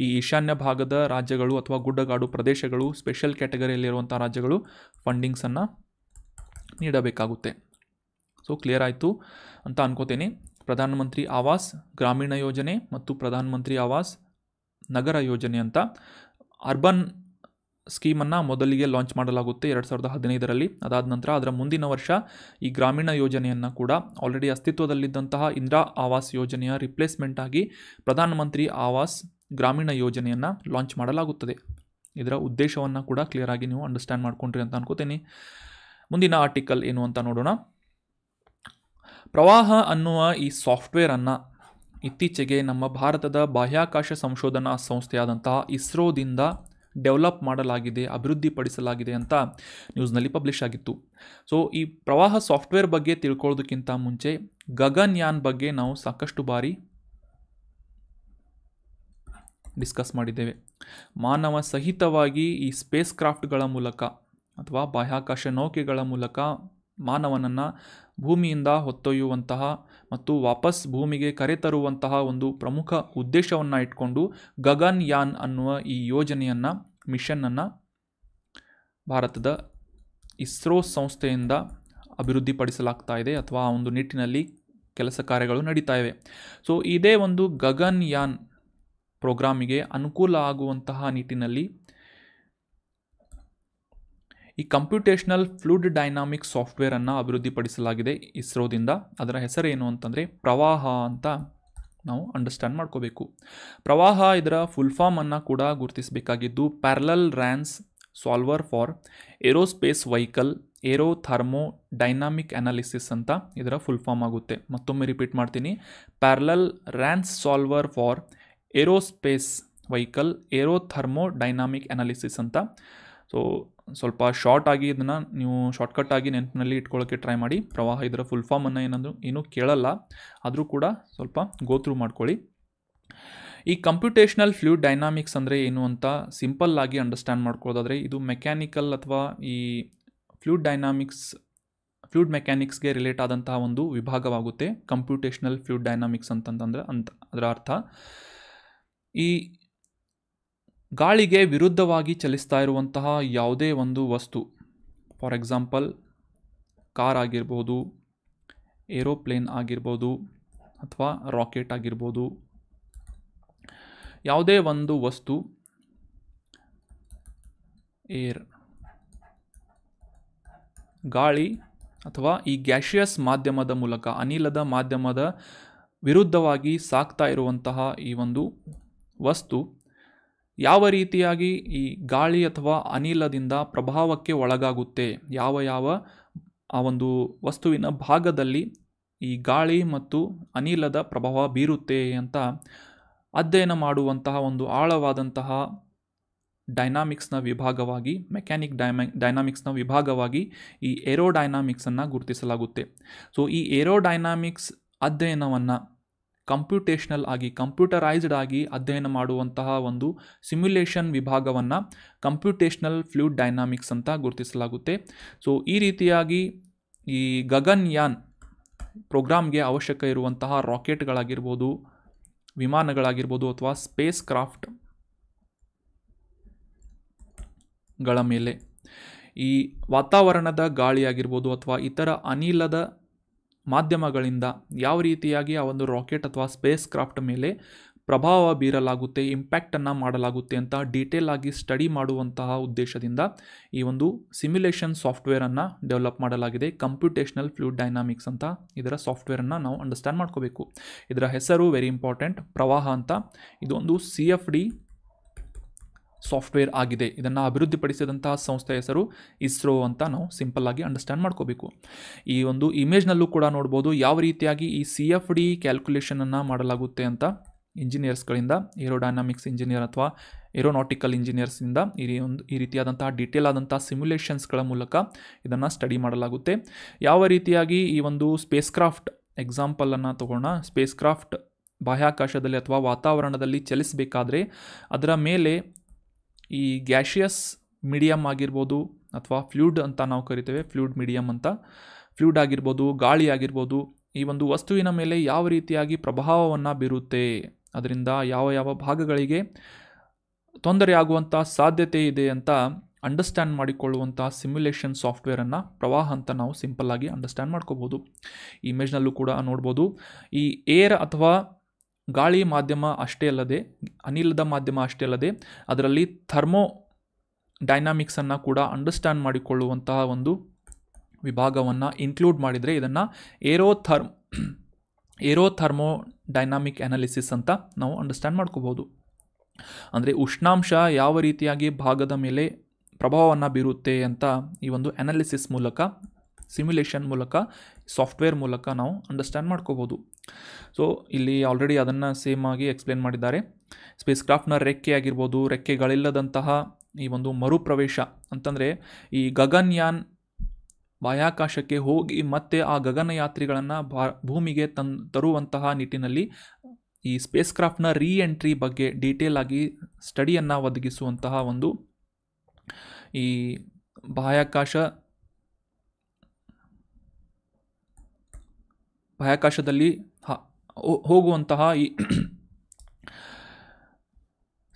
ಈ ಈಶಾನ್ಯ ಭಾಗದ ರಾಜ್ಯಗಳು ಅಥವಾ ಗುಡ್ಡಗಾಡು ಪ್ರದೇಶಗಳು ಸ್ಪೆಷಲ್ ಕ್ಯಾಟಗರಿಯಲ್ಲಿರುವಂಥ ರಾಜ್ಯಗಳು ಫಂಡಿಂಗ್ಸನ್ನು ನೀಡಬೇಕಾಗುತ್ತೆ ಸೊ ಕ್ಲಿಯರ್ ಆಯಿತು ಅಂತ ಅನ್ಕೋತೇನೆ ಪ್ರಧಾನಮಂತ್ರಿ ಆವಾಸ್ ಗ್ರಾಮೀಣ ಯೋಜನೆ ಮತ್ತು ಪ್ರಧಾನಮಂತ್ರಿ ಆವಾಸ್ ನಗರ ಯೋಜನೆ ಅಂತ ಅರ್ಬನ್ ಸ್ಕೀಮನ್ನು ಮೊದಲಿಗೆ ಲಾಂಚ್ ಮಾಡಲಾಗುತ್ತೆ ಎರಡು ಸಾವಿರದ ಹದಿನೈದರಲ್ಲಿ ಅದಾದ ನಂತರ ಅದರ ಮುಂದಿನ ವರ್ಷ ಈ ಗ್ರಾಮೀಣ ಯೋಜನೆಯನ್ನು ಕೂಡ ಆಲ್ರೆಡಿ ಅಸ್ತಿತ್ವದಲ್ಲಿದ್ದಂತಹ ಇಂದಿರಾ ಆವಾಸ್ ಯೋಜನೆಯ ರಿಪ್ಲೇಸ್ಮೆಂಟ್ ಆಗಿ ಪ್ರಧಾನಮಂತ್ರಿ ಆವಾಸ್ ಗ್ರಾಮೀಣ ಯೋಜನೆಯನ್ನು ಲಾಂಚ್ ಮಾಡಲಾಗುತ್ತದೆ ಇದರ ಉದ್ದೇಶವನ್ನು ಕೂಡ ಕ್ಲಿಯರಾಗಿ ನೀವು ಅಂಡರ್ಸ್ಟ್ಯಾಂಡ್ ಮಾಡ್ಕೊಂಡ್ರಿ ಅಂತ ಅನ್ಕೋತೀನಿ ಮುಂದಿನ ಆರ್ಟಿಕಲ್ ಏನು ಅಂತ ನೋಡೋಣ ಪ್ರವಾಹ ಅನ್ನುವ ಈ ಸಾಫ್ಟ್ವೇರನ್ನು ಇತ್ತೀಚೆಗೆ ನಮ್ಮ ಭಾರತದ ಬಾಹ್ಯಾಕಾಶ ಸಂಶೋಧನಾ ಸಂಸ್ಥೆಯಾದಂತಹ ಇಸ್ರೋದಿಂದ ಡೆವಲಪ್ ಮಾಡಲಾಗಿದೆ ಅಭಿವೃದ್ಧಿಪಡಿಸಲಾಗಿದೆ ಅಂತ ನ್ಯೂಸ್ನಲ್ಲಿ ಪಬ್ಲಿಷ್ ಆಗಿತ್ತು ಸೊ ಈ ಪ್ರವಾಹ ಸಾಫ್ಟ್ವೇರ್ ಬಗ್ಗೆ ತಿಳ್ಕೊಳ್ಳೋದಕ್ಕಿಂತ ಮುಂಚೆ ಯಾನ್ ಬಗ್ಗೆ ನಾವು ಸಾಕಷ್ಟು ಬಾರಿ ಡಿಸ್ಕಸ್ ಮಾಡಿದ್ದೇವೆ ಮಾನವ ಸಹಿತವಾಗಿ ಈ ಸ್ಪೇಸ್ ಕ್ರಾಫ್ಟ್ಗಳ ಮೂಲಕ ಅಥವಾ ಬಾಹ್ಯಾಕಾಶ ನೌಕೆಗಳ ಮೂಲಕ ಮಾನವನನ್ನು ಭೂಮಿಯಿಂದ ಹೊತ್ತೊಯ್ಯುವಂತಹ ಮತ್ತು ವಾಪಸ್ ಭೂಮಿಗೆ ಕರೆತರುವಂತಹ ಒಂದು ಪ್ರಮುಖ ಉದ್ದೇಶವನ್ನು ಇಟ್ಕೊಂಡು ಗಗನ್ ಯಾನ್ ಅನ್ನುವ ಈ ಯೋಜನೆಯನ್ನು ಮಿಷನ್ನನ್ನು ಭಾರತದ ಇಸ್ರೋ ಸಂಸ್ಥೆಯಿಂದ ಅಭಿವೃದ್ಧಿಪಡಿಸಲಾಗ್ತಾ ಇದೆ ಅಥವಾ ಆ ಒಂದು ನಿಟ್ಟಿನಲ್ಲಿ ಕೆಲಸ ಕಾರ್ಯಗಳು ನಡೀತಾ ಇವೆ ಸೊ ಇದೇ ಒಂದು ಗಗನ್ ಯಾನ್ ಪ್ರೋಗ್ರಾಮಿಗೆ ಅನುಕೂಲ ಆಗುವಂತಹ ನಿಟ್ಟಿನಲ್ಲಿ ಈ ಕಂಪ್ಯೂಟೇಷನಲ್ ಫ್ಲೂಡ್ ಡೈನಾಮಿಕ್ ಸಾಫ್ಟ್ವೇರನ್ನು ಅಭಿವೃದ್ಧಿಪಡಿಸಲಾಗಿದೆ ಇಸ್ರೋದಿಂದ ಅದರ ಹೆಸರೇನು ಅಂತಂದರೆ ಪ್ರವಾಹ ಅಂತ ನಾವು ಅಂಡರ್ಸ್ಟ್ಯಾಂಡ್ ಮಾಡ್ಕೋಬೇಕು ಪ್ರವಾಹ ಇದರ ಫುಲ್ ಫಾರ್ಮನ್ನು ಕೂಡ ಗುರುತಿಸಬೇಕಾಗಿದ್ದು parallel RANS solver for aerospace vehicle aero thermo dynamic analysis ಅಂತ ಇದರ ಫುಲ್ ಫಾರ್ಮ್ ಆಗುತ್ತೆ ಮತ್ತೊಮ್ಮೆ ರಿಪೀಟ್ ಮಾಡ್ತೀನಿ parallel RANS solver for aerospace vehicle aero thermo dynamic analysis ಅಂತ ಸೊ ಸ್ವಲ್ಪ ಶಾರ್ಟ್ ಆಗಿ ಇದನ್ನು ನೀವು ಶಾರ್ಟ್ಕಟ್ ಆಗಿ ನೆನಪಿನಲ್ಲಿ ಇಟ್ಕೊಳ್ಳೋಕ್ಕೆ ಟ್ರೈ ಮಾಡಿ ಪ್ರವಾಹ ಇದರ ಫುಲ್ ಫಾರ್ಮನ್ನು ಏನಾದರೂ ಏನೂ ಕೇಳಲ್ಲ ಆದರೂ ಕೂಡ ಸ್ವಲ್ಪ ಗೋತ್ರೂ ಮಾಡ್ಕೊಳ್ಳಿ ಈ ಕಂಪ್ಯೂಟೇಷನಲ್ ಫ್ಲೂಯಿಡ್ ಡೈನಾಮಿಕ್ಸ್ ಅಂದರೆ ಏನು ಅಂತ ಸಿಂಪಲ್ ಆಗಿ ಅಂಡರ್ಸ್ಟ್ಯಾಂಡ್ ಮಾಡ್ಕೊಳ್ಳೋದಾದರೆ ಇದು ಮೆಕ್ಯಾನಿಕಲ್ ಅಥವಾ ಈ ಫ್ಲೂಯಿಡ್ ಡೈನಾಮಿಕ್ಸ್ ಫ್ಲೂಯಿಡ್ ಮೆಕ್ಯಾನಿಕ್ಸ್ಗೆ ರಿಲೇಟ್ ಆದಂತಹ ಒಂದು ವಿಭಾಗವಾಗುತ್ತೆ ಕಂಪ್ಯೂಟೇಷನಲ್ ಫ್ಲೂಯಿಡ್ ಡೈನಾಮಿಕ್ಸ್ ಅಂತಂತಂದ್ರೆ ಅಂತ ಅದರ ಅರ್ಥ ಈ ಗಾಳಿಗೆ ವಿರುದ್ಧವಾಗಿ ಚಲಿಸ್ತಾ ಇರುವಂತಹ ಯಾವುದೇ ಒಂದು ವಸ್ತು ಫಾರ್ ಎಕ್ಸಾಂಪಲ್ ಕಾರ್ ಆಗಿರ್ಬೋದು ಏರೋಪ್ಲೇನ್ ಆಗಿರ್ಬೋದು ಅಥವಾ ರಾಕೆಟ್ ಆಗಿರ್ಬೋದು ಯಾವುದೇ ಒಂದು ವಸ್ತು ಏರ್ ಗಾಳಿ ಅಥವಾ ಈ ಗ್ಯಾಷಿಯಸ್ ಮಾಧ್ಯಮದ ಮೂಲಕ ಅನಿಲದ ಮಾಧ್ಯಮದ ವಿರುದ್ಧವಾಗಿ ಸಾಕ್ತಾ ಇರುವಂತಹ ಈ ಒಂದು ವಸ್ತು ಯಾವ ರೀತಿಯಾಗಿ ಈ ಗಾಳಿ ಅಥವಾ ಅನಿಲದಿಂದ ಪ್ರಭಾವಕ್ಕೆ ಒಳಗಾಗುತ್ತೆ ಯಾವ ಯಾವ ಆ ಒಂದು ವಸ್ತುವಿನ ಭಾಗದಲ್ಲಿ ಈ ಗಾಳಿ ಮತ್ತು ಅನಿಲದ ಪ್ರಭಾವ ಬೀರುತ್ತೆ ಅಂತ ಅಧ್ಯಯನ ಮಾಡುವಂತಹ ಒಂದು ಆಳವಾದಂತಹ ಡೈನಾಮಿಕ್ಸ್ನ ವಿಭಾಗವಾಗಿ ಮೆಕ್ಯಾನಿಕ್ ಡೈಮ ಡೈನಾಮಿಕ್ಸ್ನ ವಿಭಾಗವಾಗಿ ಈ ಡೈನಾಮಿಕ್ಸನ್ನು ಗುರುತಿಸಲಾಗುತ್ತೆ ಸೊ ಈ ಏರೋಡೈನಾಮಿಕ್ಸ್ ಅಧ್ಯಯನವನ್ನು ಕಂಪ್ಯೂಟೇಷನಲ್ ಆಗಿ ಕಂಪ್ಯೂಟರೈಸ್ಡ್ ಆಗಿ ಅಧ್ಯಯನ ಮಾಡುವಂತಹ ಒಂದು ಸಿಮ್ಯುಲೇಷನ್ ವಿಭಾಗವನ್ನು ಕಂಪ್ಯೂಟೇಷನಲ್ ಫ್ಲೂಡ್ ಡೈನಾಮಿಕ್ಸ್ ಅಂತ ಗುರುತಿಸಲಾಗುತ್ತೆ ಸೊ ಈ ರೀತಿಯಾಗಿ ಈ ಗಗನ್ ಯಾನ್ ಪ್ರೋಗ್ರಾಮ್ಗೆ ಅವಶ್ಯಕ ಇರುವಂತಹ ರಾಕೆಟ್ಗಳಾಗಿರ್ಬೋದು ವಿಮಾನಗಳಾಗಿರ್ಬೋದು ಅಥವಾ ಸ್ಪೇಸ್ ಕ್ರಾಫ್ಟ್ಗಳ ಮೇಲೆ ಈ ವಾತಾವರಣದ ಗಾಳಿಯಾಗಿರ್ಬೋದು ಅಥವಾ ಇತರ ಅನಿಲದ ಮಾಧ್ಯಮಗಳಿಂದ ಯಾವ ರೀತಿಯಾಗಿ ಆ ಒಂದು ರಾಕೆಟ್ ಅಥವಾ ಸ್ಪೇಸ್ ಕ್ರಾಫ್ಟ್ ಮೇಲೆ ಪ್ರಭಾವ ಬೀರಲಾಗುತ್ತೆ ಇಂಪ್ಯಾಕ್ಟನ್ನು ಮಾಡಲಾಗುತ್ತೆ ಅಂತ ಡೀಟೇಲ್ ಆಗಿ ಸ್ಟಡಿ ಮಾಡುವಂತಹ ಉದ್ದೇಶದಿಂದ ಈ ಒಂದು ಸಿಮ್ಯುಲೇಷನ್ ಸಾಫ್ಟ್ವೇರನ್ನು ಡೆವಲಪ್ ಮಾಡಲಾಗಿದೆ ಕಂಪ್ಯೂಟೇಷನಲ್ ಫ್ಲೂಡ್ ಡೈನಾಮಿಕ್ಸ್ ಅಂತ ಇದರ ಸಾಫ್ಟ್ವೇರನ್ನು ನಾವು ಅಂಡರ್ಸ್ಟ್ಯಾಂಡ್ ಮಾಡ್ಕೋಬೇಕು ಇದರ ಹೆಸರು ವೆರಿ ಇಂಪಾರ್ಟೆಂಟ್ ಪ್ರವಾಹ ಅಂತ ಇದೊಂದು ಸಿ ಎಫ್ ಡಿ ಸಾಫ್ಟ್ವೇರ್ ಆಗಿದೆ ಇದನ್ನು ಅಭಿವೃದ್ಧಿಪಡಿಸಿದಂತಹ ಸಂಸ್ಥೆ ಹೆಸರು ಇಸ್ರೋ ಅಂತ ನಾವು ಸಿಂಪಲ್ಲಾಗಿ ಅಂಡರ್ಸ್ಟ್ಯಾಂಡ್ ಮಾಡ್ಕೋಬೇಕು ಈ ಒಂದು ಇಮೇಜ್ನಲ್ಲೂ ಕೂಡ ನೋಡ್ಬೋದು ಯಾವ ರೀತಿಯಾಗಿ ಈ ಸಿ ಎಫ್ ಡಿ ಕ್ಯಾಲ್ಕುಲೇಷನನ್ನು ಮಾಡಲಾಗುತ್ತೆ ಅಂತ ಇಂಜಿನಿಯರ್ಸ್ಗಳಿಂದ ಏರೋಡೈನಾಮಿಕ್ಸ್ ಇಂಜಿನಿಯರ್ ಅಥವಾ ಏರೋನಾಟಿಕಲ್ ಇಂಜಿನಿಯರ್ಸಿಂದ ಈ ಒಂದು ಈ ರೀತಿಯಾದಂತಹ ಡೀಟೇಲ್ ಆದಂಥ ಸಿಮ್ಯುಲೇಷನ್ಸ್ಗಳ ಮೂಲಕ ಇದನ್ನು ಸ್ಟಡಿ ಮಾಡಲಾಗುತ್ತೆ ಯಾವ ರೀತಿಯಾಗಿ ಈ ಒಂದು ಸ್ಪೇಸ್ ಕ್ರಾಫ್ಟ್ ಎಕ್ಸಾಂಪಲನ್ನು ತಗೋಣ ಸ್ಪೇಸ್ ಕ್ರಾಫ್ಟ್ ಬಾಹ್ಯಾಕಾಶದಲ್ಲಿ ಅಥವಾ ವಾತಾವರಣದಲ್ಲಿ ಚಲಿಸಬೇಕಾದ್ರೆ ಅದರ ಮೇಲೆ ಈ ಗ್ಯಾಷಿಯಸ್ ಮೀಡಿಯಮ್ ಆಗಿರ್ಬೋದು ಅಥವಾ ಫ್ಲೂಡ್ ಅಂತ ನಾವು ಕರಿತೇವೆ ಫ್ಲೂಡ್ ಮೀಡಿಯಮ್ ಅಂತ ಫ್ಲೂಡ್ ಆಗಿರ್ಬೋದು ಗಾಳಿ ಆಗಿರ್ಬೋದು ಈ ಒಂದು ವಸ್ತುವಿನ ಮೇಲೆ ಯಾವ ರೀತಿಯಾಗಿ ಪ್ರಭಾವವನ್ನು ಬೀರುತ್ತೆ ಅದರಿಂದ ಯಾವ ಯಾವ ಭಾಗಗಳಿಗೆ ತೊಂದರೆ ಆಗುವಂಥ ಸಾಧ್ಯತೆ ಇದೆ ಅಂತ ಅಂಡರ್ಸ್ಟ್ಯಾಂಡ್ ಮಾಡಿಕೊಳ್ಳುವಂಥ ಸಿಮ್ಯುಲೇಷನ್ ಸಾಫ್ಟ್ವೇರನ್ನು ಪ್ರವಾಹ ಅಂತ ನಾವು ಸಿಂಪಲ್ಲಾಗಿ ಅಂಡರ್ಸ್ಟ್ಯಾಂಡ್ ಮಾಡ್ಕೋಬೋದು ಈ ಇಮೇಜ್ನಲ್ಲೂ ಕೂಡ ನೋಡ್ಬೋದು ಈ ಏರ್ ಅಥವಾ ಗಾಳಿ ಮಾಧ್ಯಮ ಅಷ್ಟೇ ಅಲ್ಲದೆ ಅನಿಲದ ಮಾಧ್ಯಮ ಅಷ್ಟೇ ಅಲ್ಲದೆ ಅದರಲ್ಲಿ ಥರ್ಮೋ ಡೈನಾಮಿಕ್ಸನ್ನು ಕೂಡ ಅಂಡರ್ಸ್ಟ್ಯಾಂಡ್ ಮಾಡಿಕೊಳ್ಳುವಂತಹ ಒಂದು ವಿಭಾಗವನ್ನು ಇನ್ಕ್ಲೂಡ್ ಮಾಡಿದರೆ ಇದನ್ನು ಏರೋಥರ್ಮ್ ಏರೋಥರ್ಮೋ ಡೈನಾಮಿಕ್ ಅನಾಲಿಸಿಸ್ ಅಂತ ನಾವು ಅಂಡರ್ಸ್ಟ್ಯಾಂಡ್ ಮಾಡ್ಕೋಬೋದು ಅಂದರೆ ಉಷ್ಣಾಂಶ ಯಾವ ರೀತಿಯಾಗಿ ಭಾಗದ ಮೇಲೆ ಪ್ರಭಾವವನ್ನು ಬೀರುತ್ತೆ ಅಂತ ಈ ಒಂದು ಅನಾಲಿಸಿಸ್ ಮೂಲಕ ಸಿಮ್ಯುಲೇಷನ್ ಮೂಲಕ ಸಾಫ್ಟ್ವೇರ್ ಮೂಲಕ ನಾವು ಅಂಡರ್ಸ್ಟ್ಯಾಂಡ್ ಮಾಡ್ಕೋಬೋದು ಸೊ ಇಲ್ಲಿ ಆಲ್ರೆಡಿ ಅದನ್ನು ಸೇಮ್ ಆಗಿ ಎಕ್ಸ್ಪ್ಲೇನ್ ಮಾಡಿದ್ದಾರೆ ಸ್ಪೇಸ್ ಕ್ರಾಫ್ಟ್ನ ರೆಕ್ಕೆ ಆಗಿರ್ಬೋದು ರೆಕ್ಕೆಗಳಿಲ್ಲದಂತಹ ಈ ಒಂದು ಮರುಪ್ರವೇಶ ಅಂತಂದರೆ ಈ ಗಗನ್ಯಾನ್ ಬಾಹ್ಯಾಕಾಶಕ್ಕೆ ಹೋಗಿ ಮತ್ತೆ ಆ ಗಗನಯಾತ್ರಿಗಳನ್ನು ಬಾ ಭೂಮಿಗೆ ತನ್ ತರುವಂತಹ ನಿಟ್ಟಿನಲ್ಲಿ ಈ ಸ್ಪೇಸ್ ಕ್ರಾಫ್ಟ್ನ ರೀ ಎಂಟ್ರಿ ಬಗ್ಗೆ ಡೀಟೇಲ್ ಆಗಿ ಸ್ಟಡಿಯನ್ನು ಒದಗಿಸುವಂತಹ ಒಂದು ಈ ಬಾಹ್ಯಾಕಾಶ ಬಾಹ್ಯಾಕಾಶದಲ್ಲಿ ಹೋಗುವಂತಹ ಈ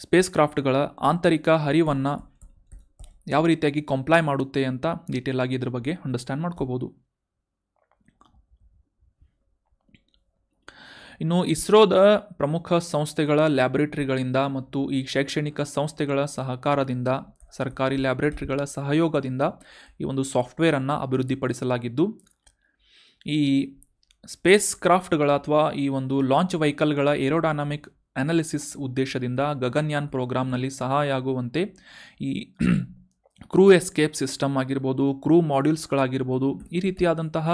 ಸ್ಪೇಸ್ ಕ್ರಾಫ್ಟ್ಗಳ ಆಂತರಿಕ ಹರಿವನ್ನು ಯಾವ ರೀತಿಯಾಗಿ ಕಂಪ್ಲೈ ಮಾಡುತ್ತೆ ಅಂತ ಡೀಟೇಲ್ ಆಗಿ ಇದ್ರ ಬಗ್ಗೆ ಅಂಡರ್ಸ್ಟ್ಯಾಂಡ್ ಮಾಡ್ಕೋಬೋದು ಇನ್ನು ಇಸ್ರೋದ ಪ್ರಮುಖ ಸಂಸ್ಥೆಗಳ ಲ್ಯಾಬೊರೇಟರಿಗಳಿಂದ ಮತ್ತು ಈ ಶೈಕ್ಷಣಿಕ ಸಂಸ್ಥೆಗಳ ಸಹಕಾರದಿಂದ ಸರ್ಕಾರಿ ಲ್ಯಾಬೊರೇಟರಿಗಳ ಸಹಯೋಗದಿಂದ ಈ ಒಂದು ಸಾಫ್ಟ್ವೇರನ್ನು ಅಭಿವೃದ್ಧಿಪಡಿಸಲಾಗಿದ್ದು ಈ ಸ್ಪೇಸ್ ಕ್ರಾಫ್ಟ್ಗಳ ಅಥವಾ ಈ ಒಂದು ಲಾಂಚ್ ವೆಹಿಕಲ್ಗಳ ಏರೋಡೈನಾಮಿಕ್ ಅನಾಲಿಸಿಸ್ ಉದ್ದೇಶದಿಂದ ಗಗನ್ಯಾನ್ ಪ್ರೋಗ್ರಾಂನಲ್ಲಿ ಸಹಾಯ ಆಗುವಂತೆ ಈ ಕ್ರೂ ಎಸ್ಕೇಪ್ ಸಿಸ್ಟಮ್ ಆಗಿರ್ಬೋದು ಕ್ರೂ ಮಾಡ್ಯೂಲ್ಸ್ಗಳಾಗಿರ್ಬೋದು ಈ ರೀತಿಯಾದಂತಹ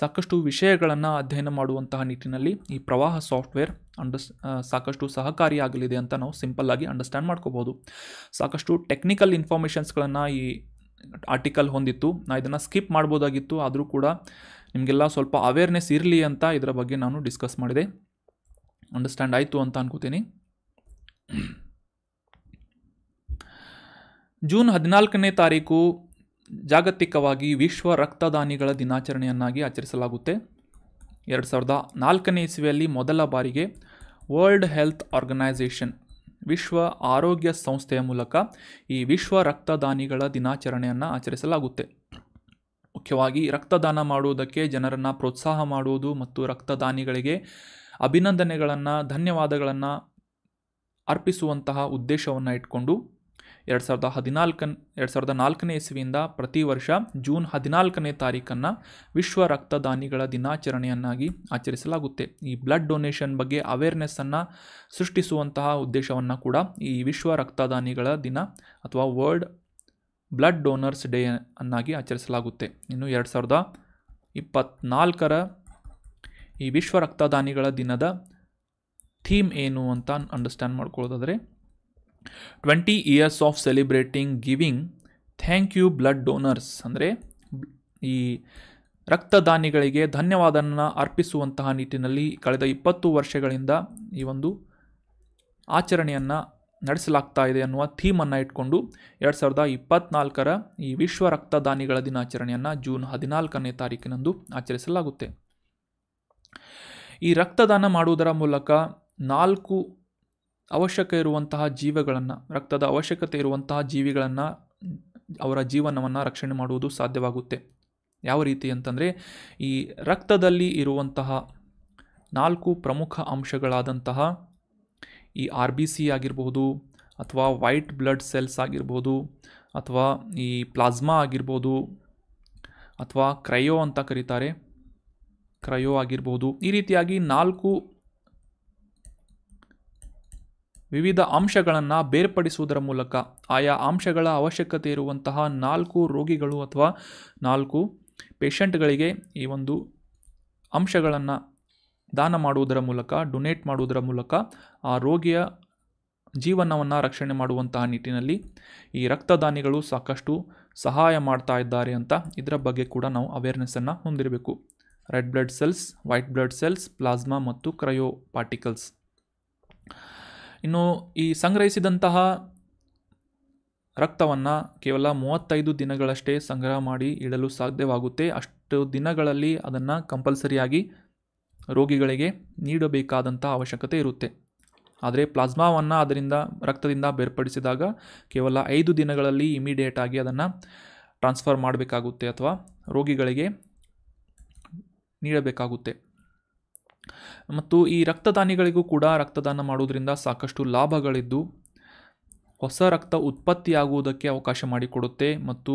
ಸಾಕಷ್ಟು ವಿಷಯಗಳನ್ನು ಅಧ್ಯಯನ ಮಾಡುವಂತಹ ನಿಟ್ಟಿನಲ್ಲಿ ಈ ಪ್ರವಾಹ ಸಾಫ್ಟ್ವೇರ್ ಅಂಡರ್ಸ್ ಸಾಕಷ್ಟು ಸಹಕಾರಿಯಾಗಲಿದೆ ಅಂತ ನಾವು ಸಿಂಪಲ್ಲಾಗಿ ಅಂಡರ್ಸ್ಟ್ಯಾಂಡ್ ಮಾಡ್ಕೋಬೋದು ಸಾಕಷ್ಟು ಟೆಕ್ನಿಕಲ್ ಇನ್ಫಾರ್ಮೇಷನ್ಸ್ಗಳನ್ನು ಈ ಆರ್ಟಿಕಲ್ ಹೊಂದಿತ್ತು ನಾ ಇದನ್ನು ಸ್ಕಿಪ್ ಮಾಡ್ಬೋದಾಗಿತ್ತು ಆದರೂ ಕೂಡ ನಿಮಗೆಲ್ಲ ಸ್ವಲ್ಪ ಅವೇರ್ನೆಸ್ ಇರಲಿ ಅಂತ ಇದರ ಬಗ್ಗೆ ನಾನು ಡಿಸ್ಕಸ್ ಮಾಡಿದೆ ಅಂಡರ್ಸ್ಟ್ಯಾಂಡ್ ಆಯಿತು ಅಂತ ಅನ್ಕೋತೀನಿ ಜೂನ್ ಹದಿನಾಲ್ಕನೇ ತಾರೀಕು ಜಾಗತಿಕವಾಗಿ ವಿಶ್ವ ರಕ್ತದಾನಿಗಳ ದಿನಾಚರಣೆಯನ್ನಾಗಿ ಆಚರಿಸಲಾಗುತ್ತೆ ಎರಡು ಸಾವಿರದ ನಾಲ್ಕನೇ ಇಸ್ವಿಯಲ್ಲಿ ಮೊದಲ ಬಾರಿಗೆ ವರ್ಲ್ಡ್ ಹೆಲ್ತ್ ಆರ್ಗನೈಸೇಷನ್ ವಿಶ್ವ ಆರೋಗ್ಯ ಸಂಸ್ಥೆಯ ಮೂಲಕ ಈ ವಿಶ್ವ ರಕ್ತದಾನಿಗಳ ದಿನಾಚರಣೆಯನ್ನು ಆಚರಿಸಲಾಗುತ್ತೆ ಮುಖ್ಯವಾಗಿ ರಕ್ತದಾನ ಮಾಡುವುದಕ್ಕೆ ಜನರನ್ನು ಪ್ರೋತ್ಸಾಹ ಮಾಡುವುದು ಮತ್ತು ರಕ್ತದಾನಿಗಳಿಗೆ ಅಭಿನಂದನೆಗಳನ್ನು ಧನ್ಯವಾದಗಳನ್ನು ಅರ್ಪಿಸುವಂತಹ ಉದ್ದೇಶವನ್ನು ಇಟ್ಕೊಂಡು ಎರಡು ಸಾವಿರದ ಹದಿನಾಲ್ಕನ್ ಎರಡು ಸಾವಿರದ ನಾಲ್ಕನೇ ಇಸ್ವಿಯಿಂದ ಪ್ರತಿ ವರ್ಷ ಜೂನ್ ಹದಿನಾಲ್ಕನೇ ತಾರೀಕನ್ನು ವಿಶ್ವ ರಕ್ತದಾನಿಗಳ ದಿನಾಚರಣೆಯನ್ನಾಗಿ ಆಚರಿಸಲಾಗುತ್ತೆ ಈ ಬ್ಲಡ್ ಡೊನೇಷನ್ ಬಗ್ಗೆ ಅವೇರ್ನೆಸ್ಸನ್ನು ಸೃಷ್ಟಿಸುವಂತಹ ಉದ್ದೇಶವನ್ನು ಕೂಡ ಈ ವಿಶ್ವ ರಕ್ತದಾನಿಗಳ ದಿನ ಅಥವಾ ವರ್ಲ್ಡ್ ಬ್ಲಡ್ ಡೋನರ್ಸ್ ಡೇ ಅನ್ನಾಗಿ ಆಚರಿಸಲಾಗುತ್ತೆ ಇನ್ನು ಎರಡು ಸಾವಿರದ ಇಪ್ಪತ್ನಾಲ್ಕರ ಈ ವಿಶ್ವ ರಕ್ತದಾನಿಗಳ ದಿನದ ಥೀಮ್ ಏನು ಅಂತ ಅಂಡರ್ಸ್ಟ್ಯಾಂಡ್ ಮಾಡ್ಕೊಳ್ಳೋದಾದರೆ twenty years of celebrating giving thank you blood donors ಅಂದರೆ ಈ ರಕ್ತದಾನಿಗಳಿಗೆ ಧನ್ಯವಾದವನ್ನು ಅರ್ಪಿಸುವಂತಹ ನಿಟ್ಟಿನಲ್ಲಿ ಕಳೆದ ಇಪ್ಪತ್ತು ವರ್ಷಗಳಿಂದ ಈ ಒಂದು ಆಚರಣೆಯನ್ನು ನಡೆಸಲಾಗ್ತಾ ಇದೆ ಅನ್ನುವ ಥೀಮನ್ನು ಇಟ್ಕೊಂಡು ಎರಡು ಸಾವಿರದ ಇಪ್ಪತ್ತ್ನಾಲ್ಕರ ಈ ವಿಶ್ವ ರಕ್ತದಾನಿಗಳ ದಿನಾಚರಣೆಯನ್ನು ಜೂನ್ ಹದಿನಾಲ್ಕನೇ ತಾರೀಕಿನಂದು ಆಚರಿಸಲಾಗುತ್ತೆ ಈ ರಕ್ತದಾನ ಮಾಡುವುದರ ಮೂಲಕ ನಾಲ್ಕು ಅವಶ್ಯಕ ಇರುವಂತಹ ಜೀವಗಳನ್ನು ರಕ್ತದ ಅವಶ್ಯಕತೆ ಇರುವಂತಹ ಜೀವಿಗಳನ್ನು ಅವರ ಜೀವನವನ್ನು ರಕ್ಷಣೆ ಮಾಡುವುದು ಸಾಧ್ಯವಾಗುತ್ತೆ ಯಾವ ರೀತಿ ಅಂತಂದರೆ ಈ ರಕ್ತದಲ್ಲಿ ಇರುವಂತಹ ನಾಲ್ಕು ಪ್ರಮುಖ ಅಂಶಗಳಾದಂತಹ ಈ ಆರ್ ಬಿ ಸಿ ಆಗಿರ್ಬೋದು ಅಥವಾ ವೈಟ್ ಬ್ಲಡ್ ಸೆಲ್ಸ್ ಆಗಿರ್ಬೋದು ಅಥವಾ ಈ ಪ್ಲಾಸ್ಮಾ ಆಗಿರ್ಬೋದು ಅಥವಾ ಕ್ರಯೋ ಅಂತ ಕರೀತಾರೆ ಕ್ರಯೋ ಆಗಿರ್ಬೋದು ಈ ರೀತಿಯಾಗಿ ನಾಲ್ಕು ವಿವಿಧ ಅಂಶಗಳನ್ನು ಬೇರ್ಪಡಿಸುವುದರ ಮೂಲಕ ಆಯಾ ಅಂಶಗಳ ಅವಶ್ಯಕತೆ ಇರುವಂತಹ ನಾಲ್ಕು ರೋಗಿಗಳು ಅಥವಾ ನಾಲ್ಕು ಪೇಷಂಟ್ಗಳಿಗೆ ಈ ಒಂದು ಅಂಶಗಳನ್ನು ದಾನ ಮಾಡುವುದರ ಮೂಲಕ ಡೊನೇಟ್ ಮಾಡುವುದರ ಮೂಲಕ ಆ ರೋಗಿಯ ಜೀವನವನ್ನು ರಕ್ಷಣೆ ಮಾಡುವಂತಹ ನಿಟ್ಟಿನಲ್ಲಿ ಈ ರಕ್ತದಾನಿಗಳು ಸಾಕಷ್ಟು ಸಹಾಯ ಮಾಡ್ತಾ ಇದ್ದಾರೆ ಅಂತ ಇದರ ಬಗ್ಗೆ ಕೂಡ ನಾವು ಅವೇರ್ನೆಸ್ಸನ್ನು ಹೊಂದಿರಬೇಕು red blood cells white blood cells plasma ಮತ್ತು ಕ್ರಯೋ ಪಾರ್ಟಿಕಲ್ಸ್ ಇನ್ನು ಈ ಸಂಗ್ರಹಿಸಿದಂತಹ ರಕ್ತವನ್ನು ಕೇವಲ ಮೂವತ್ತೈದು ದಿನಗಳಷ್ಟೇ ಸಂಗ್ರಹ ಮಾಡಿ ಇಡಲು ಸಾಧ್ಯವಾಗುತ್ತೆ ಅಷ್ಟು ದಿನಗಳಲ್ಲಿ ಅದನ್ನು ಕಂಪಲ್ಸರಿಯಾಗಿ ರೋಗಿಗಳಿಗೆ ನೀಡಬೇಕಾದಂಥ ಅವಶ್ಯಕತೆ ಇರುತ್ತೆ ಆದರೆ ಪ್ಲಾಸ್ಮಾವನ್ನು ಅದರಿಂದ ರಕ್ತದಿಂದ ಬೇರ್ಪಡಿಸಿದಾಗ ಕೇವಲ ಐದು ದಿನಗಳಲ್ಲಿ ಇಮಿಡಿಯೇಟಾಗಿ ಅದನ್ನು ಟ್ರಾನ್ಸ್ಫರ್ ಮಾಡಬೇಕಾಗುತ್ತೆ ಅಥವಾ ರೋಗಿಗಳಿಗೆ ನೀಡಬೇಕಾಗುತ್ತೆ ಮತ್ತು ಈ ರಕ್ತದಾನಿಗಳಿಗೂ ಕೂಡ ರಕ್ತದಾನ ಮಾಡುವುದರಿಂದ ಸಾಕಷ್ಟು ಲಾಭಗಳಿದ್ದು ಹೊಸ ರಕ್ತ ಉತ್ಪತ್ತಿಯಾಗುವುದಕ್ಕೆ ಅವಕಾಶ ಮಾಡಿಕೊಡುತ್ತೆ ಮತ್ತು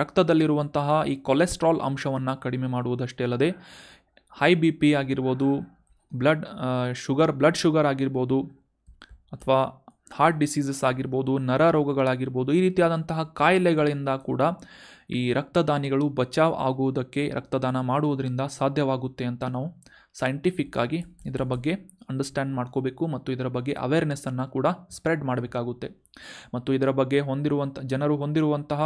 ರಕ್ತದಲ್ಲಿರುವಂತಹ ಈ ಕೊಲೆಸ್ಟ್ರಾಲ್ ಅಂಶವನ್ನು ಕಡಿಮೆ ಮಾಡುವುದಷ್ಟೇ ಅಲ್ಲದೆ ಹೈ ಬಿ ಪಿ ಆಗಿರ್ಬೋದು ಬ್ಲಡ್ ಶುಗರ್ ಬ್ಲಡ್ ಶುಗರ್ ಆಗಿರ್ಬೋದು ಅಥವಾ ಹಾರ್ಟ್ ಡಿಸೀಸಸ್ ಆಗಿರ್ಬೋದು ನರ ರೋಗಗಳಾಗಿರ್ಬೋದು ಈ ರೀತಿಯಾದಂತಹ ಕಾಯಿಲೆಗಳಿಂದ ಕೂಡ ಈ ರಕ್ತದಾನಿಗಳು ಬಚಾವ್ ಆಗುವುದಕ್ಕೆ ರಕ್ತದಾನ ಮಾಡುವುದರಿಂದ ಸಾಧ್ಯವಾಗುತ್ತೆ ಅಂತ ನಾವು ಸೈಂಟಿಫಿಕ್ಕಾಗಿ ಇದರ ಬಗ್ಗೆ ಅಂಡರ್ಸ್ಟ್ಯಾಂಡ್ ಮಾಡ್ಕೋಬೇಕು ಮತ್ತು ಇದರ ಬಗ್ಗೆ ಅವೇರ್ನೆಸ್ಸನ್ನು ಕೂಡ ಸ್ಪ್ರೆಡ್ ಮಾಡಬೇಕಾಗುತ್ತೆ ಮತ್ತು ಇದರ ಬಗ್ಗೆ ಹೊಂದಿರುವಂಥ ಜನರು ಹೊಂದಿರುವಂತಹ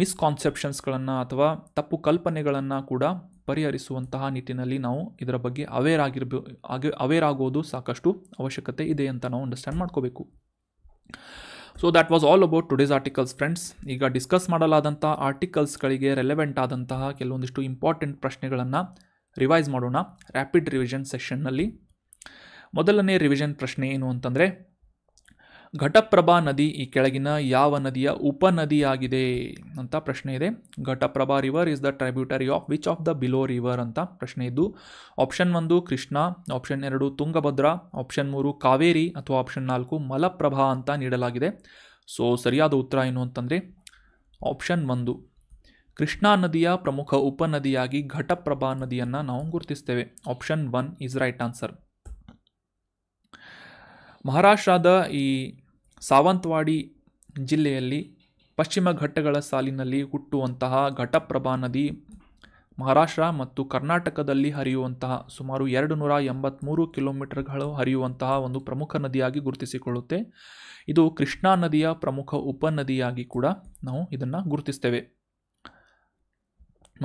ಮಿಸ್ಕಾನ್ಸೆಪ್ಷನ್ಸ್ಗಳನ್ನು ಅಥವಾ ತಪ್ಪು ಕಲ್ಪನೆಗಳನ್ನು ಕೂಡ ಪರಿಹರಿಸುವಂತಹ ನಿಟ್ಟಿನಲ್ಲಿ ನಾವು ಇದರ ಬಗ್ಗೆ ಅವೇರ್ ಆಗಿರ್ಬೋ ಆಗಿ ಅವೇರ್ ಆಗೋದು ಸಾಕಷ್ಟು ಅವಶ್ಯಕತೆ ಇದೆ ಅಂತ ನಾವು ಅಂಡರ್ಸ್ಟ್ಯಾಂಡ್ ಮಾಡ್ಕೋಬೇಕು so that was all about today's articles friends ಈಗ ಡಿಸ್ಕಸ್ ಮಾಡಲಾದಂಥ ಆರ್ಟಿಕಲ್ಸ್ಗಳಿಗೆ ರೆಲೆವೆಂಟ್ ಆದಂತಹ ಕೆಲವೊಂದಿಷ್ಟು ಇಂಪಾರ್ಟೆಂಟ್ ಪ್ರಶ್ನೆಗಳನ್ನು ರಿವೈಸ್ ಮಾಡೋಣ ರ್ಯಾಪಿಡ್ ರಿವಿಷನ್ ಸೆಷನ್ನಲ್ಲಿ ಮೊದಲನೇ ರಿವಿಷನ್ ಪ್ರಶ್ನೆ ಏನು ಅಂತಂದರೆ ಘಟಪ್ರಭಾ ನದಿ ಈ ಕೆಳಗಿನ ಯಾವ ನದಿಯ ಉಪನದಿಯಾಗಿದೆ ಅಂತ ಪ್ರಶ್ನೆ ಇದೆ Ghataprabha river is the tributary of which of the below river ಅಂತ ಪ್ರಶ್ನೆ ಇದ್ದು ಆಪ್ಷನ್ ಒಂದು ಕೃಷ್ಣ ಆಪ್ಷನ್ ಎರಡು ತುಂಗಭದ್ರಾ ಆಪ್ಷನ್ ಮೂರು ಕಾವೇರಿ ಅಥವಾ ಆಪ್ಷನ್ ನಾಲ್ಕು ಮಲಪ್ರಭಾ ಅಂತ ನೀಡಲಾಗಿದೆ ಸೊ ಸರಿಯಾದ ಉತ್ತರ ಏನು ಅಂತಂದರೆ ಆಪ್ಷನ್ ಒಂದು ಕೃಷ್ಣಾ ನದಿಯ ಪ್ರಮುಖ ಉಪನದಿಯಾಗಿ ಘಟಪ್ರಭಾ ನದಿಯನ್ನು ನಾವು ಗುರುತಿಸ್ತೇವೆ option one is right answer ಮಹಾರಾಷ್ಟ್ರದ ಈ ಸಾವಂತವಾಡಿ ಜಿಲ್ಲೆಯಲ್ಲಿ ಪಶ್ಚಿಮ ಘಟ್ಟಗಳ ಸಾಲಿನಲ್ಲಿ ಹುಟ್ಟುವಂತಹ ಘಟಪ್ರಭಾ ನದಿ ಮಹಾರಾಷ್ಟ್ರ ಮತ್ತು ಕರ್ನಾಟಕದಲ್ಲಿ ಹರಿಯುವಂತಹ ಸುಮಾರು ಎರಡು ನೂರ ಎಂಬತ್ತ್ಮೂರು ಕಿಲೋಮೀಟರ್ಗಳು ಹರಿಯುವಂತಹ ಒಂದು ಪ್ರಮುಖ ನದಿಯಾಗಿ ಗುರುತಿಸಿಕೊಳ್ಳುತ್ತೆ ಇದು ಕೃಷ್ಣಾ ನದಿಯ ಪ್ರಮುಖ ಉಪನದಿಯಾಗಿ ಕೂಡ ನಾವು ಇದನ್ನು ಗುರುತಿಸ್ತೇವೆ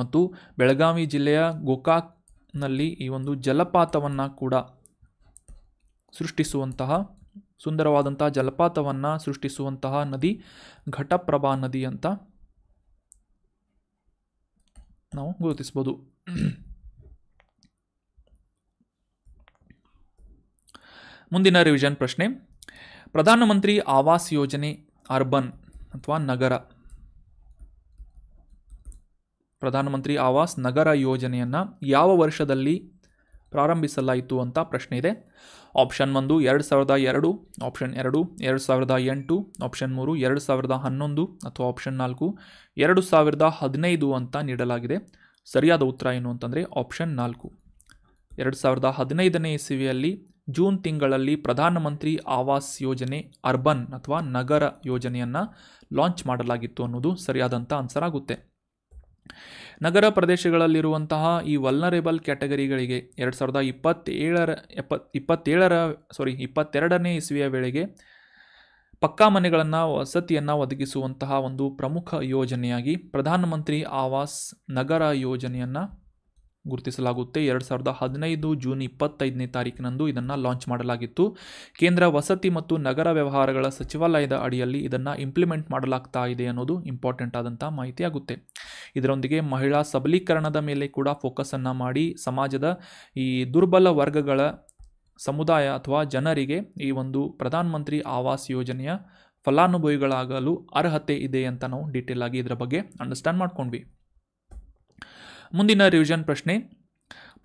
ಮತ್ತು ಬೆಳಗಾವಿ ಜಿಲ್ಲೆಯ ಗೋಕಾಕ್ನಲ್ಲಿ ಈ ಒಂದು ಜಲಪಾತವನ್ನು ಕೂಡ ಸೃಷ್ಟಿಸುವಂತಹ ಸುಂದರವಾದಂತಹ ಜಲಪಾತವನ್ನು ಸೃಷ್ಟಿಸುವಂತಹ ನದಿ ಘಟಪ್ರಭಾ ನದಿ ಅಂತ ನಾವು ಗುರುತಿಸ್ಬೋದು ಮುಂದಿನ ರಿವಿಷನ್ ಪ್ರಶ್ನೆ ಪ್ರಧಾನಮಂತ್ರಿ ಆವಾಸ್ ಯೋಜನೆ ಅರ್ಬನ್ ಅಥವಾ ನಗರ ಪ್ರಧಾನಮಂತ್ರಿ ಆವಾಸ್ ನಗರ ಯೋಜನೆಯನ್ನು ಯಾವ ವರ್ಷದಲ್ಲಿ ಪ್ರಾರಂಭಿಸಲಾಯಿತು ಅಂತ ಪ್ರಶ್ನೆ ಇದೆ ಆಪ್ಷನ್ ಒಂದು ಎರಡು ಸಾವಿರದ ಎರಡು ಆಪ್ಷನ್ ಎರಡು ಎರಡು ಸಾವಿರದ ಎಂಟು ಆಪ್ಷನ್ ಮೂರು ಎರಡು ಸಾವಿರದ ಹನ್ನೊಂದು ಅಥವಾ ಆಪ್ಷನ್ ನಾಲ್ಕು ಎರಡು ಸಾವಿರದ ಹದಿನೈದು ಅಂತ ನೀಡಲಾಗಿದೆ ಸರಿಯಾದ ಉತ್ತರ ಏನು ಅಂತಂದರೆ ಆಪ್ಷನ್ ನಾಲ್ಕು ಎರಡು ಸಾವಿರದ ಹದಿನೈದನೇ ಇಸವಿಯಲ್ಲಿ ಜೂನ್ ತಿಂಗಳಲ್ಲಿ ಪ್ರಧಾನಮಂತ್ರಿ ಆವಾಸ್ ಯೋಜನೆ ಅರ್ಬನ್ ಅಥವಾ ನಗರ ಯೋಜನೆಯನ್ನು ಲಾಂಚ್ ಮಾಡಲಾಗಿತ್ತು ಅನ್ನೋದು ಸರಿಯಾದಂಥ ಆನ್ಸರ್ ಆಗುತ್ತೆ ನಗರ ಪ್ರದೇಶಗಳಲ್ಲಿರುವಂತಹ ಈ ವಲ್ನರೇಬಲ್ ಕ್ಯಾಟಗರಿಗಳಿಗೆ ಎರಡು ಸಾವಿರದ ಇಪ್ಪತ್ತೇಳರ ಎಪ್ಪತ್ ಇಪ್ಪತ್ತೇಳರ ಸಾರಿ ಇಪ್ಪತ್ತೆರಡನೇ ಇಸ್ವಿಯ ವೇಳೆಗೆ ಪಕ್ಕಾ ಮನೆಗಳನ್ನು ವಸತಿಯನ್ನು ಒದಗಿಸುವಂತಹ ಒಂದು ಪ್ರಮುಖ ಯೋಜನೆಯಾಗಿ ಪ್ರಧಾನಮಂತ್ರಿ ಆವಾಸ್ ನಗರ ಯೋಜನೆಯನ್ನು ಗುರುತಿಸಲಾಗುತ್ತೆ ಎರಡು ಸಾವಿರದ ಹದಿನೈದು ಜೂನ್ ಇಪ್ಪತ್ತೈದನೇ ತಾರೀಕಿನಂದು ಇದನ್ನು ಲಾಂಚ್ ಮಾಡಲಾಗಿತ್ತು ಕೇಂದ್ರ ವಸತಿ ಮತ್ತು ನಗರ ವ್ಯವಹಾರಗಳ ಸಚಿವಾಲಯದ ಅಡಿಯಲ್ಲಿ ಇದನ್ನು ಇಂಪ್ಲಿಮೆಂಟ್ ಮಾಡಲಾಗ್ತಾ ಇದೆ ಅನ್ನೋದು ಇಂಪಾರ್ಟೆಂಟ್ ಆದಂಥ ಮಾಹಿತಿಯಾಗುತ್ತೆ ಇದರೊಂದಿಗೆ ಮಹಿಳಾ ಸಬಲೀಕರಣದ ಮೇಲೆ ಕೂಡ ಫೋಕಸನ್ನು ಮಾಡಿ ಸಮಾಜದ ಈ ದುರ್ಬಲ ವರ್ಗಗಳ ಸಮುದಾಯ ಅಥವಾ ಜನರಿಗೆ ಈ ಒಂದು ಪ್ರಧಾನಮಂತ್ರಿ ಆವಾಸ್ ಯೋಜನೆಯ ಫಲಾನುಭವಿಗಳಾಗಲು ಅರ್ಹತೆ ಇದೆ ಅಂತ ನಾವು ಡೀಟೇಲ್ ಆಗಿ ಇದರ ಬಗ್ಗೆ ಅಂಡರ್ಸ್ಟ್ಯಾಂಡ್ ಮಾಡ್ಕೊಂಡ್ವಿ ಮುಂದಿನ ರಿವಿಷನ್ ಪ್ರಶ್ನೆ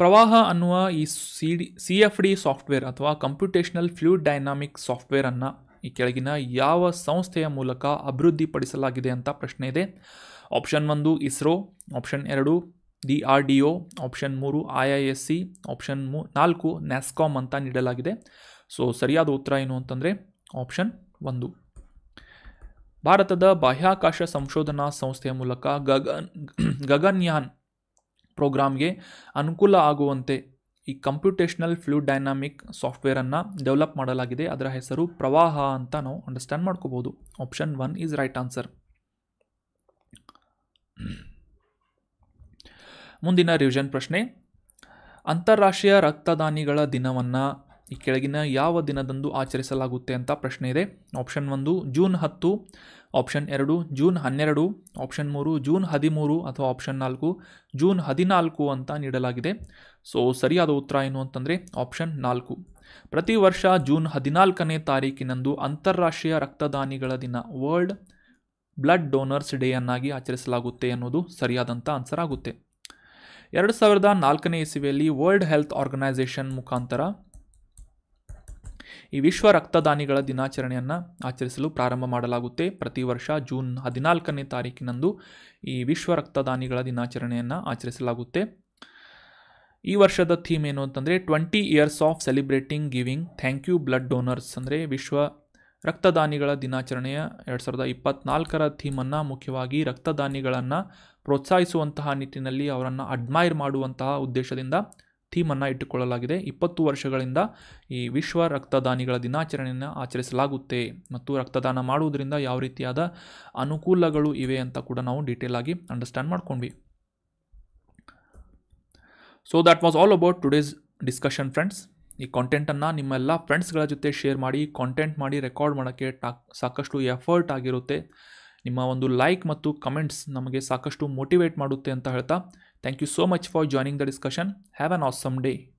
ಪ್ರವಾಹ ಅನ್ನುವ ಈ C D C F D software ಅಥವಾ ಕಂಪ್ಯೂಟೇಷನಲ್ ಫ್ಲೂಯಿಡ್ ಡೈನಾಮಿಕ್ ಸಾಫ್ಟ್ವೇರನ್ನು ಈ ಕೆಳಗಿನ ಯಾವ ಸಂಸ್ಥೆಯ ಮೂಲಕ ಅಭಿವೃದ್ಧಿಪಡಿಸಲಾಗಿದೆ ಅಂತ ಪ್ರಶ್ನೆ ಇದೆ ಆಪ್ಷನ್ ಒಂದು ಇಸ್ರೋ ಆಪ್ಷನ್ ಎರಡು ಡಿ ಆರ್ ಡಿ ಒ ಆಪ್ಷನ್ ಮೂರು ಐ ಐ ಎಸ್ ಸಿ ಆಪ್ಷನ್ ಮೂ ನಾಲ್ಕು ನ್ಯಾಸ್ಕಾಮ್ ಅಂತ ನೀಡಲಾಗಿದೆ ಸೊ ಸರಿಯಾದ ಉತ್ತರ ಏನು ಅಂತಂದರೆ ಆಪ್ಷನ್ ಒಂದು ಭಾರತದ ಬಾಹ್ಯಾಕಾಶ ಸಂಶೋಧನಾ ಸಂಸ್ಥೆಯ ಮೂಲಕ ಗಗನ್ ಗಗನ್ಯಾನ್ ಪ್ರೋಗ್ರಾಮ್ಗೆ ಅನುಕೂಲ ಆಗುವಂತೆ ಈ ಕಂಪ್ಯೂಟೇಷನಲ್ ಫ್ಲೂ ಡೈನಾಮಿಕ್ ಸಾಫ್ಟ್ವೇರನ್ನು ಡೆವಲಪ್ ಮಾಡಲಾಗಿದೆ ಅದರ ಹೆಸರು ಪ್ರವಾಹ ಅಂತ ನಾವು ಅಂಡರ್ಸ್ಟ್ಯಾಂಡ್ ಮಾಡ್ಕೋಬೋದು option one is right answer ಮುಂದಿನ ರಿವಿಷನ್ ಪ್ರಶ್ನೆ ಅಂತಾರಾಷ್ಟ್ರೀಯ ರಕ್ತದಾನಿಗಳ ದಿನವನ್ನು ಈ ಕೆಳಗಿನ ಯಾವ ದಿನದಂದು ಆಚರಿಸಲಾಗುತ್ತೆ ಅಂತ ಪ್ರಶ್ನೆ ಇದೆ ಆಪ್ಷನ್ ಒಂದು ಜೂನ್ ಹತ್ತು ಆಪ್ಷನ್ ಎರಡು ಜೂನ್ ಹನ್ನೆರಡು ಆಪ್ಷನ್ ಮೂರು ಜೂನ್ ಹದಿಮೂರು ಅಥವಾ ಆಪ್ಷನ್ ನಾಲ್ಕು ಜೂನ್ ಹದಿನಾಲ್ಕು ಅಂತ ನೀಡಲಾಗಿದೆ ಸೊ ಸರಿಯಾದ ಉತ್ತರ ಏನು ಅಂತಂದರೆ ಆಪ್ಷನ್ ನಾಲ್ಕು ಪ್ರತಿ ವರ್ಷ ಜೂನ್ ಹದಿನಾಲ್ಕನೇ ತಾರೀಕಿನಂದು ಅಂತಾರಾಷ್ಟ್ರೀಯ ರಕ್ತದಾನಿಗಳ ದಿನ ವರ್ಲ್ಡ್ ಬ್ಲಡ್ ಡೋನರ್ಸ್ ಡೇಯನ್ನಾಗಿ ಆಚರಿಸಲಾಗುತ್ತೆ ಅನ್ನೋದು ಸರಿಯಾದಂಥ ಆನ್ಸರ್ ಆಗುತ್ತೆ ಎರಡು ಸಾವಿರದ ನಾಲ್ಕನೇ ಇಸವಿಯಲ್ಲಿ ವರ್ಲ್ಡ್ ಹೆಲ್ತ್ ಆರ್ಗನೈಸೇಷನ್ ಮುಖಾಂತರ ಈ ವಿಶ್ವ ರಕ್ತದಾನಿಗಳ ದಿನಾಚರಣೆಯನ್ನು ಆಚರಿಸಲು ಪ್ರಾರಂಭ ಮಾಡಲಾಗುತ್ತೆ ಪ್ರತಿ ವರ್ಷ ಜೂನ್ ಹದಿನಾಲ್ಕನೇ ತಾರೀಕಿನಂದು ಈ ವಿಶ್ವ ರಕ್ತದಾನಿಗಳ ದಿನಾಚರಣೆಯನ್ನು ಆಚರಿಸಲಾಗುತ್ತೆ ಈ ವರ್ಷದ ಥೀಮ್ ಏನು ಅಂತಂದರೆ twenty years of celebrating giving thank you blood donors ಅಂದರೆ ವಿಶ್ವ ರಕ್ತದಾನಿಗಳ ದಿನಾಚರಣೆಯ ಎರಡು ಸಾವಿರದ ಇಪ್ಪತ್ನಾಲ್ಕರ ಥೀಮನ್ನು ಮುಖ್ಯವಾಗಿ ರಕ್ತದಾನಿಗಳನ್ನು ಪ್ರೋತ್ಸಾಹಿಸುವಂತಹ ನಿಟ್ಟಿನಲ್ಲಿ ಅವರನ್ನು ಅಡ್ಮೈರ್ ಮಾಡುವಂತಹ ಉದ್ದೇಶದಿಂದ ಥೀಮನ್ನು ಇಟ್ಟುಕೊಳ್ಳಲಾಗಿದೆ ಇಪ್ಪತ್ತು ವರ್ಷಗಳಿಂದ ಈ ವಿಶ್ವ ರಕ್ತದಾನಿಗಳ ದಿನಾಚರಣೆಯನ್ನು ಆಚರಿಸಲಾಗುತ್ತೆ ಮತ್ತು ರಕ್ತದಾನ ಮಾಡುವುದರಿಂದ ಯಾವ ರೀತಿಯಾದ ಅನುಕೂಲಗಳು ಇವೆ ಅಂತ ಕೂಡ ನಾವು ಡೀಟೇಲ್ ಆಗಿ ಅಂಡರ್ಸ್ಟ್ಯಾಂಡ್ ಮಾಡ್ಕೊಂಡ್ವಿ so that was all about today's discussion friends ಈ ಕಾಂಟೆಂಟನ್ನು ನಿಮ್ಮೆಲ್ಲ ಫ್ರೆಂಡ್ಸ್ಗಳ ಜೊತೆ ಶೇರ್ ಮಾಡಿ ಕಾಂಟೆಂಟ್ ಮಾಡಿ ರೆಕಾರ್ಡ್ ಮಾಡೋಕ್ಕೆ ಟಾಕ್ ಸಾಕಷ್ಟು ಎಫರ್ಟ್ ಆಗಿರುತ್ತೆ ನಿಮ್ಮ ಒಂದು ಲೈಕ್ ಮತ್ತು ಕಮೆಂಟ್ಸ್ ನಮಗೆ ಸಾಕಷ್ಟು ಮೋಟಿವೇಟ್ ಮಾಡುತ್ತೆ ಅಂತ ಹೇಳ್ತಾ Thank you so much for joining the discussion. Have an awesome day.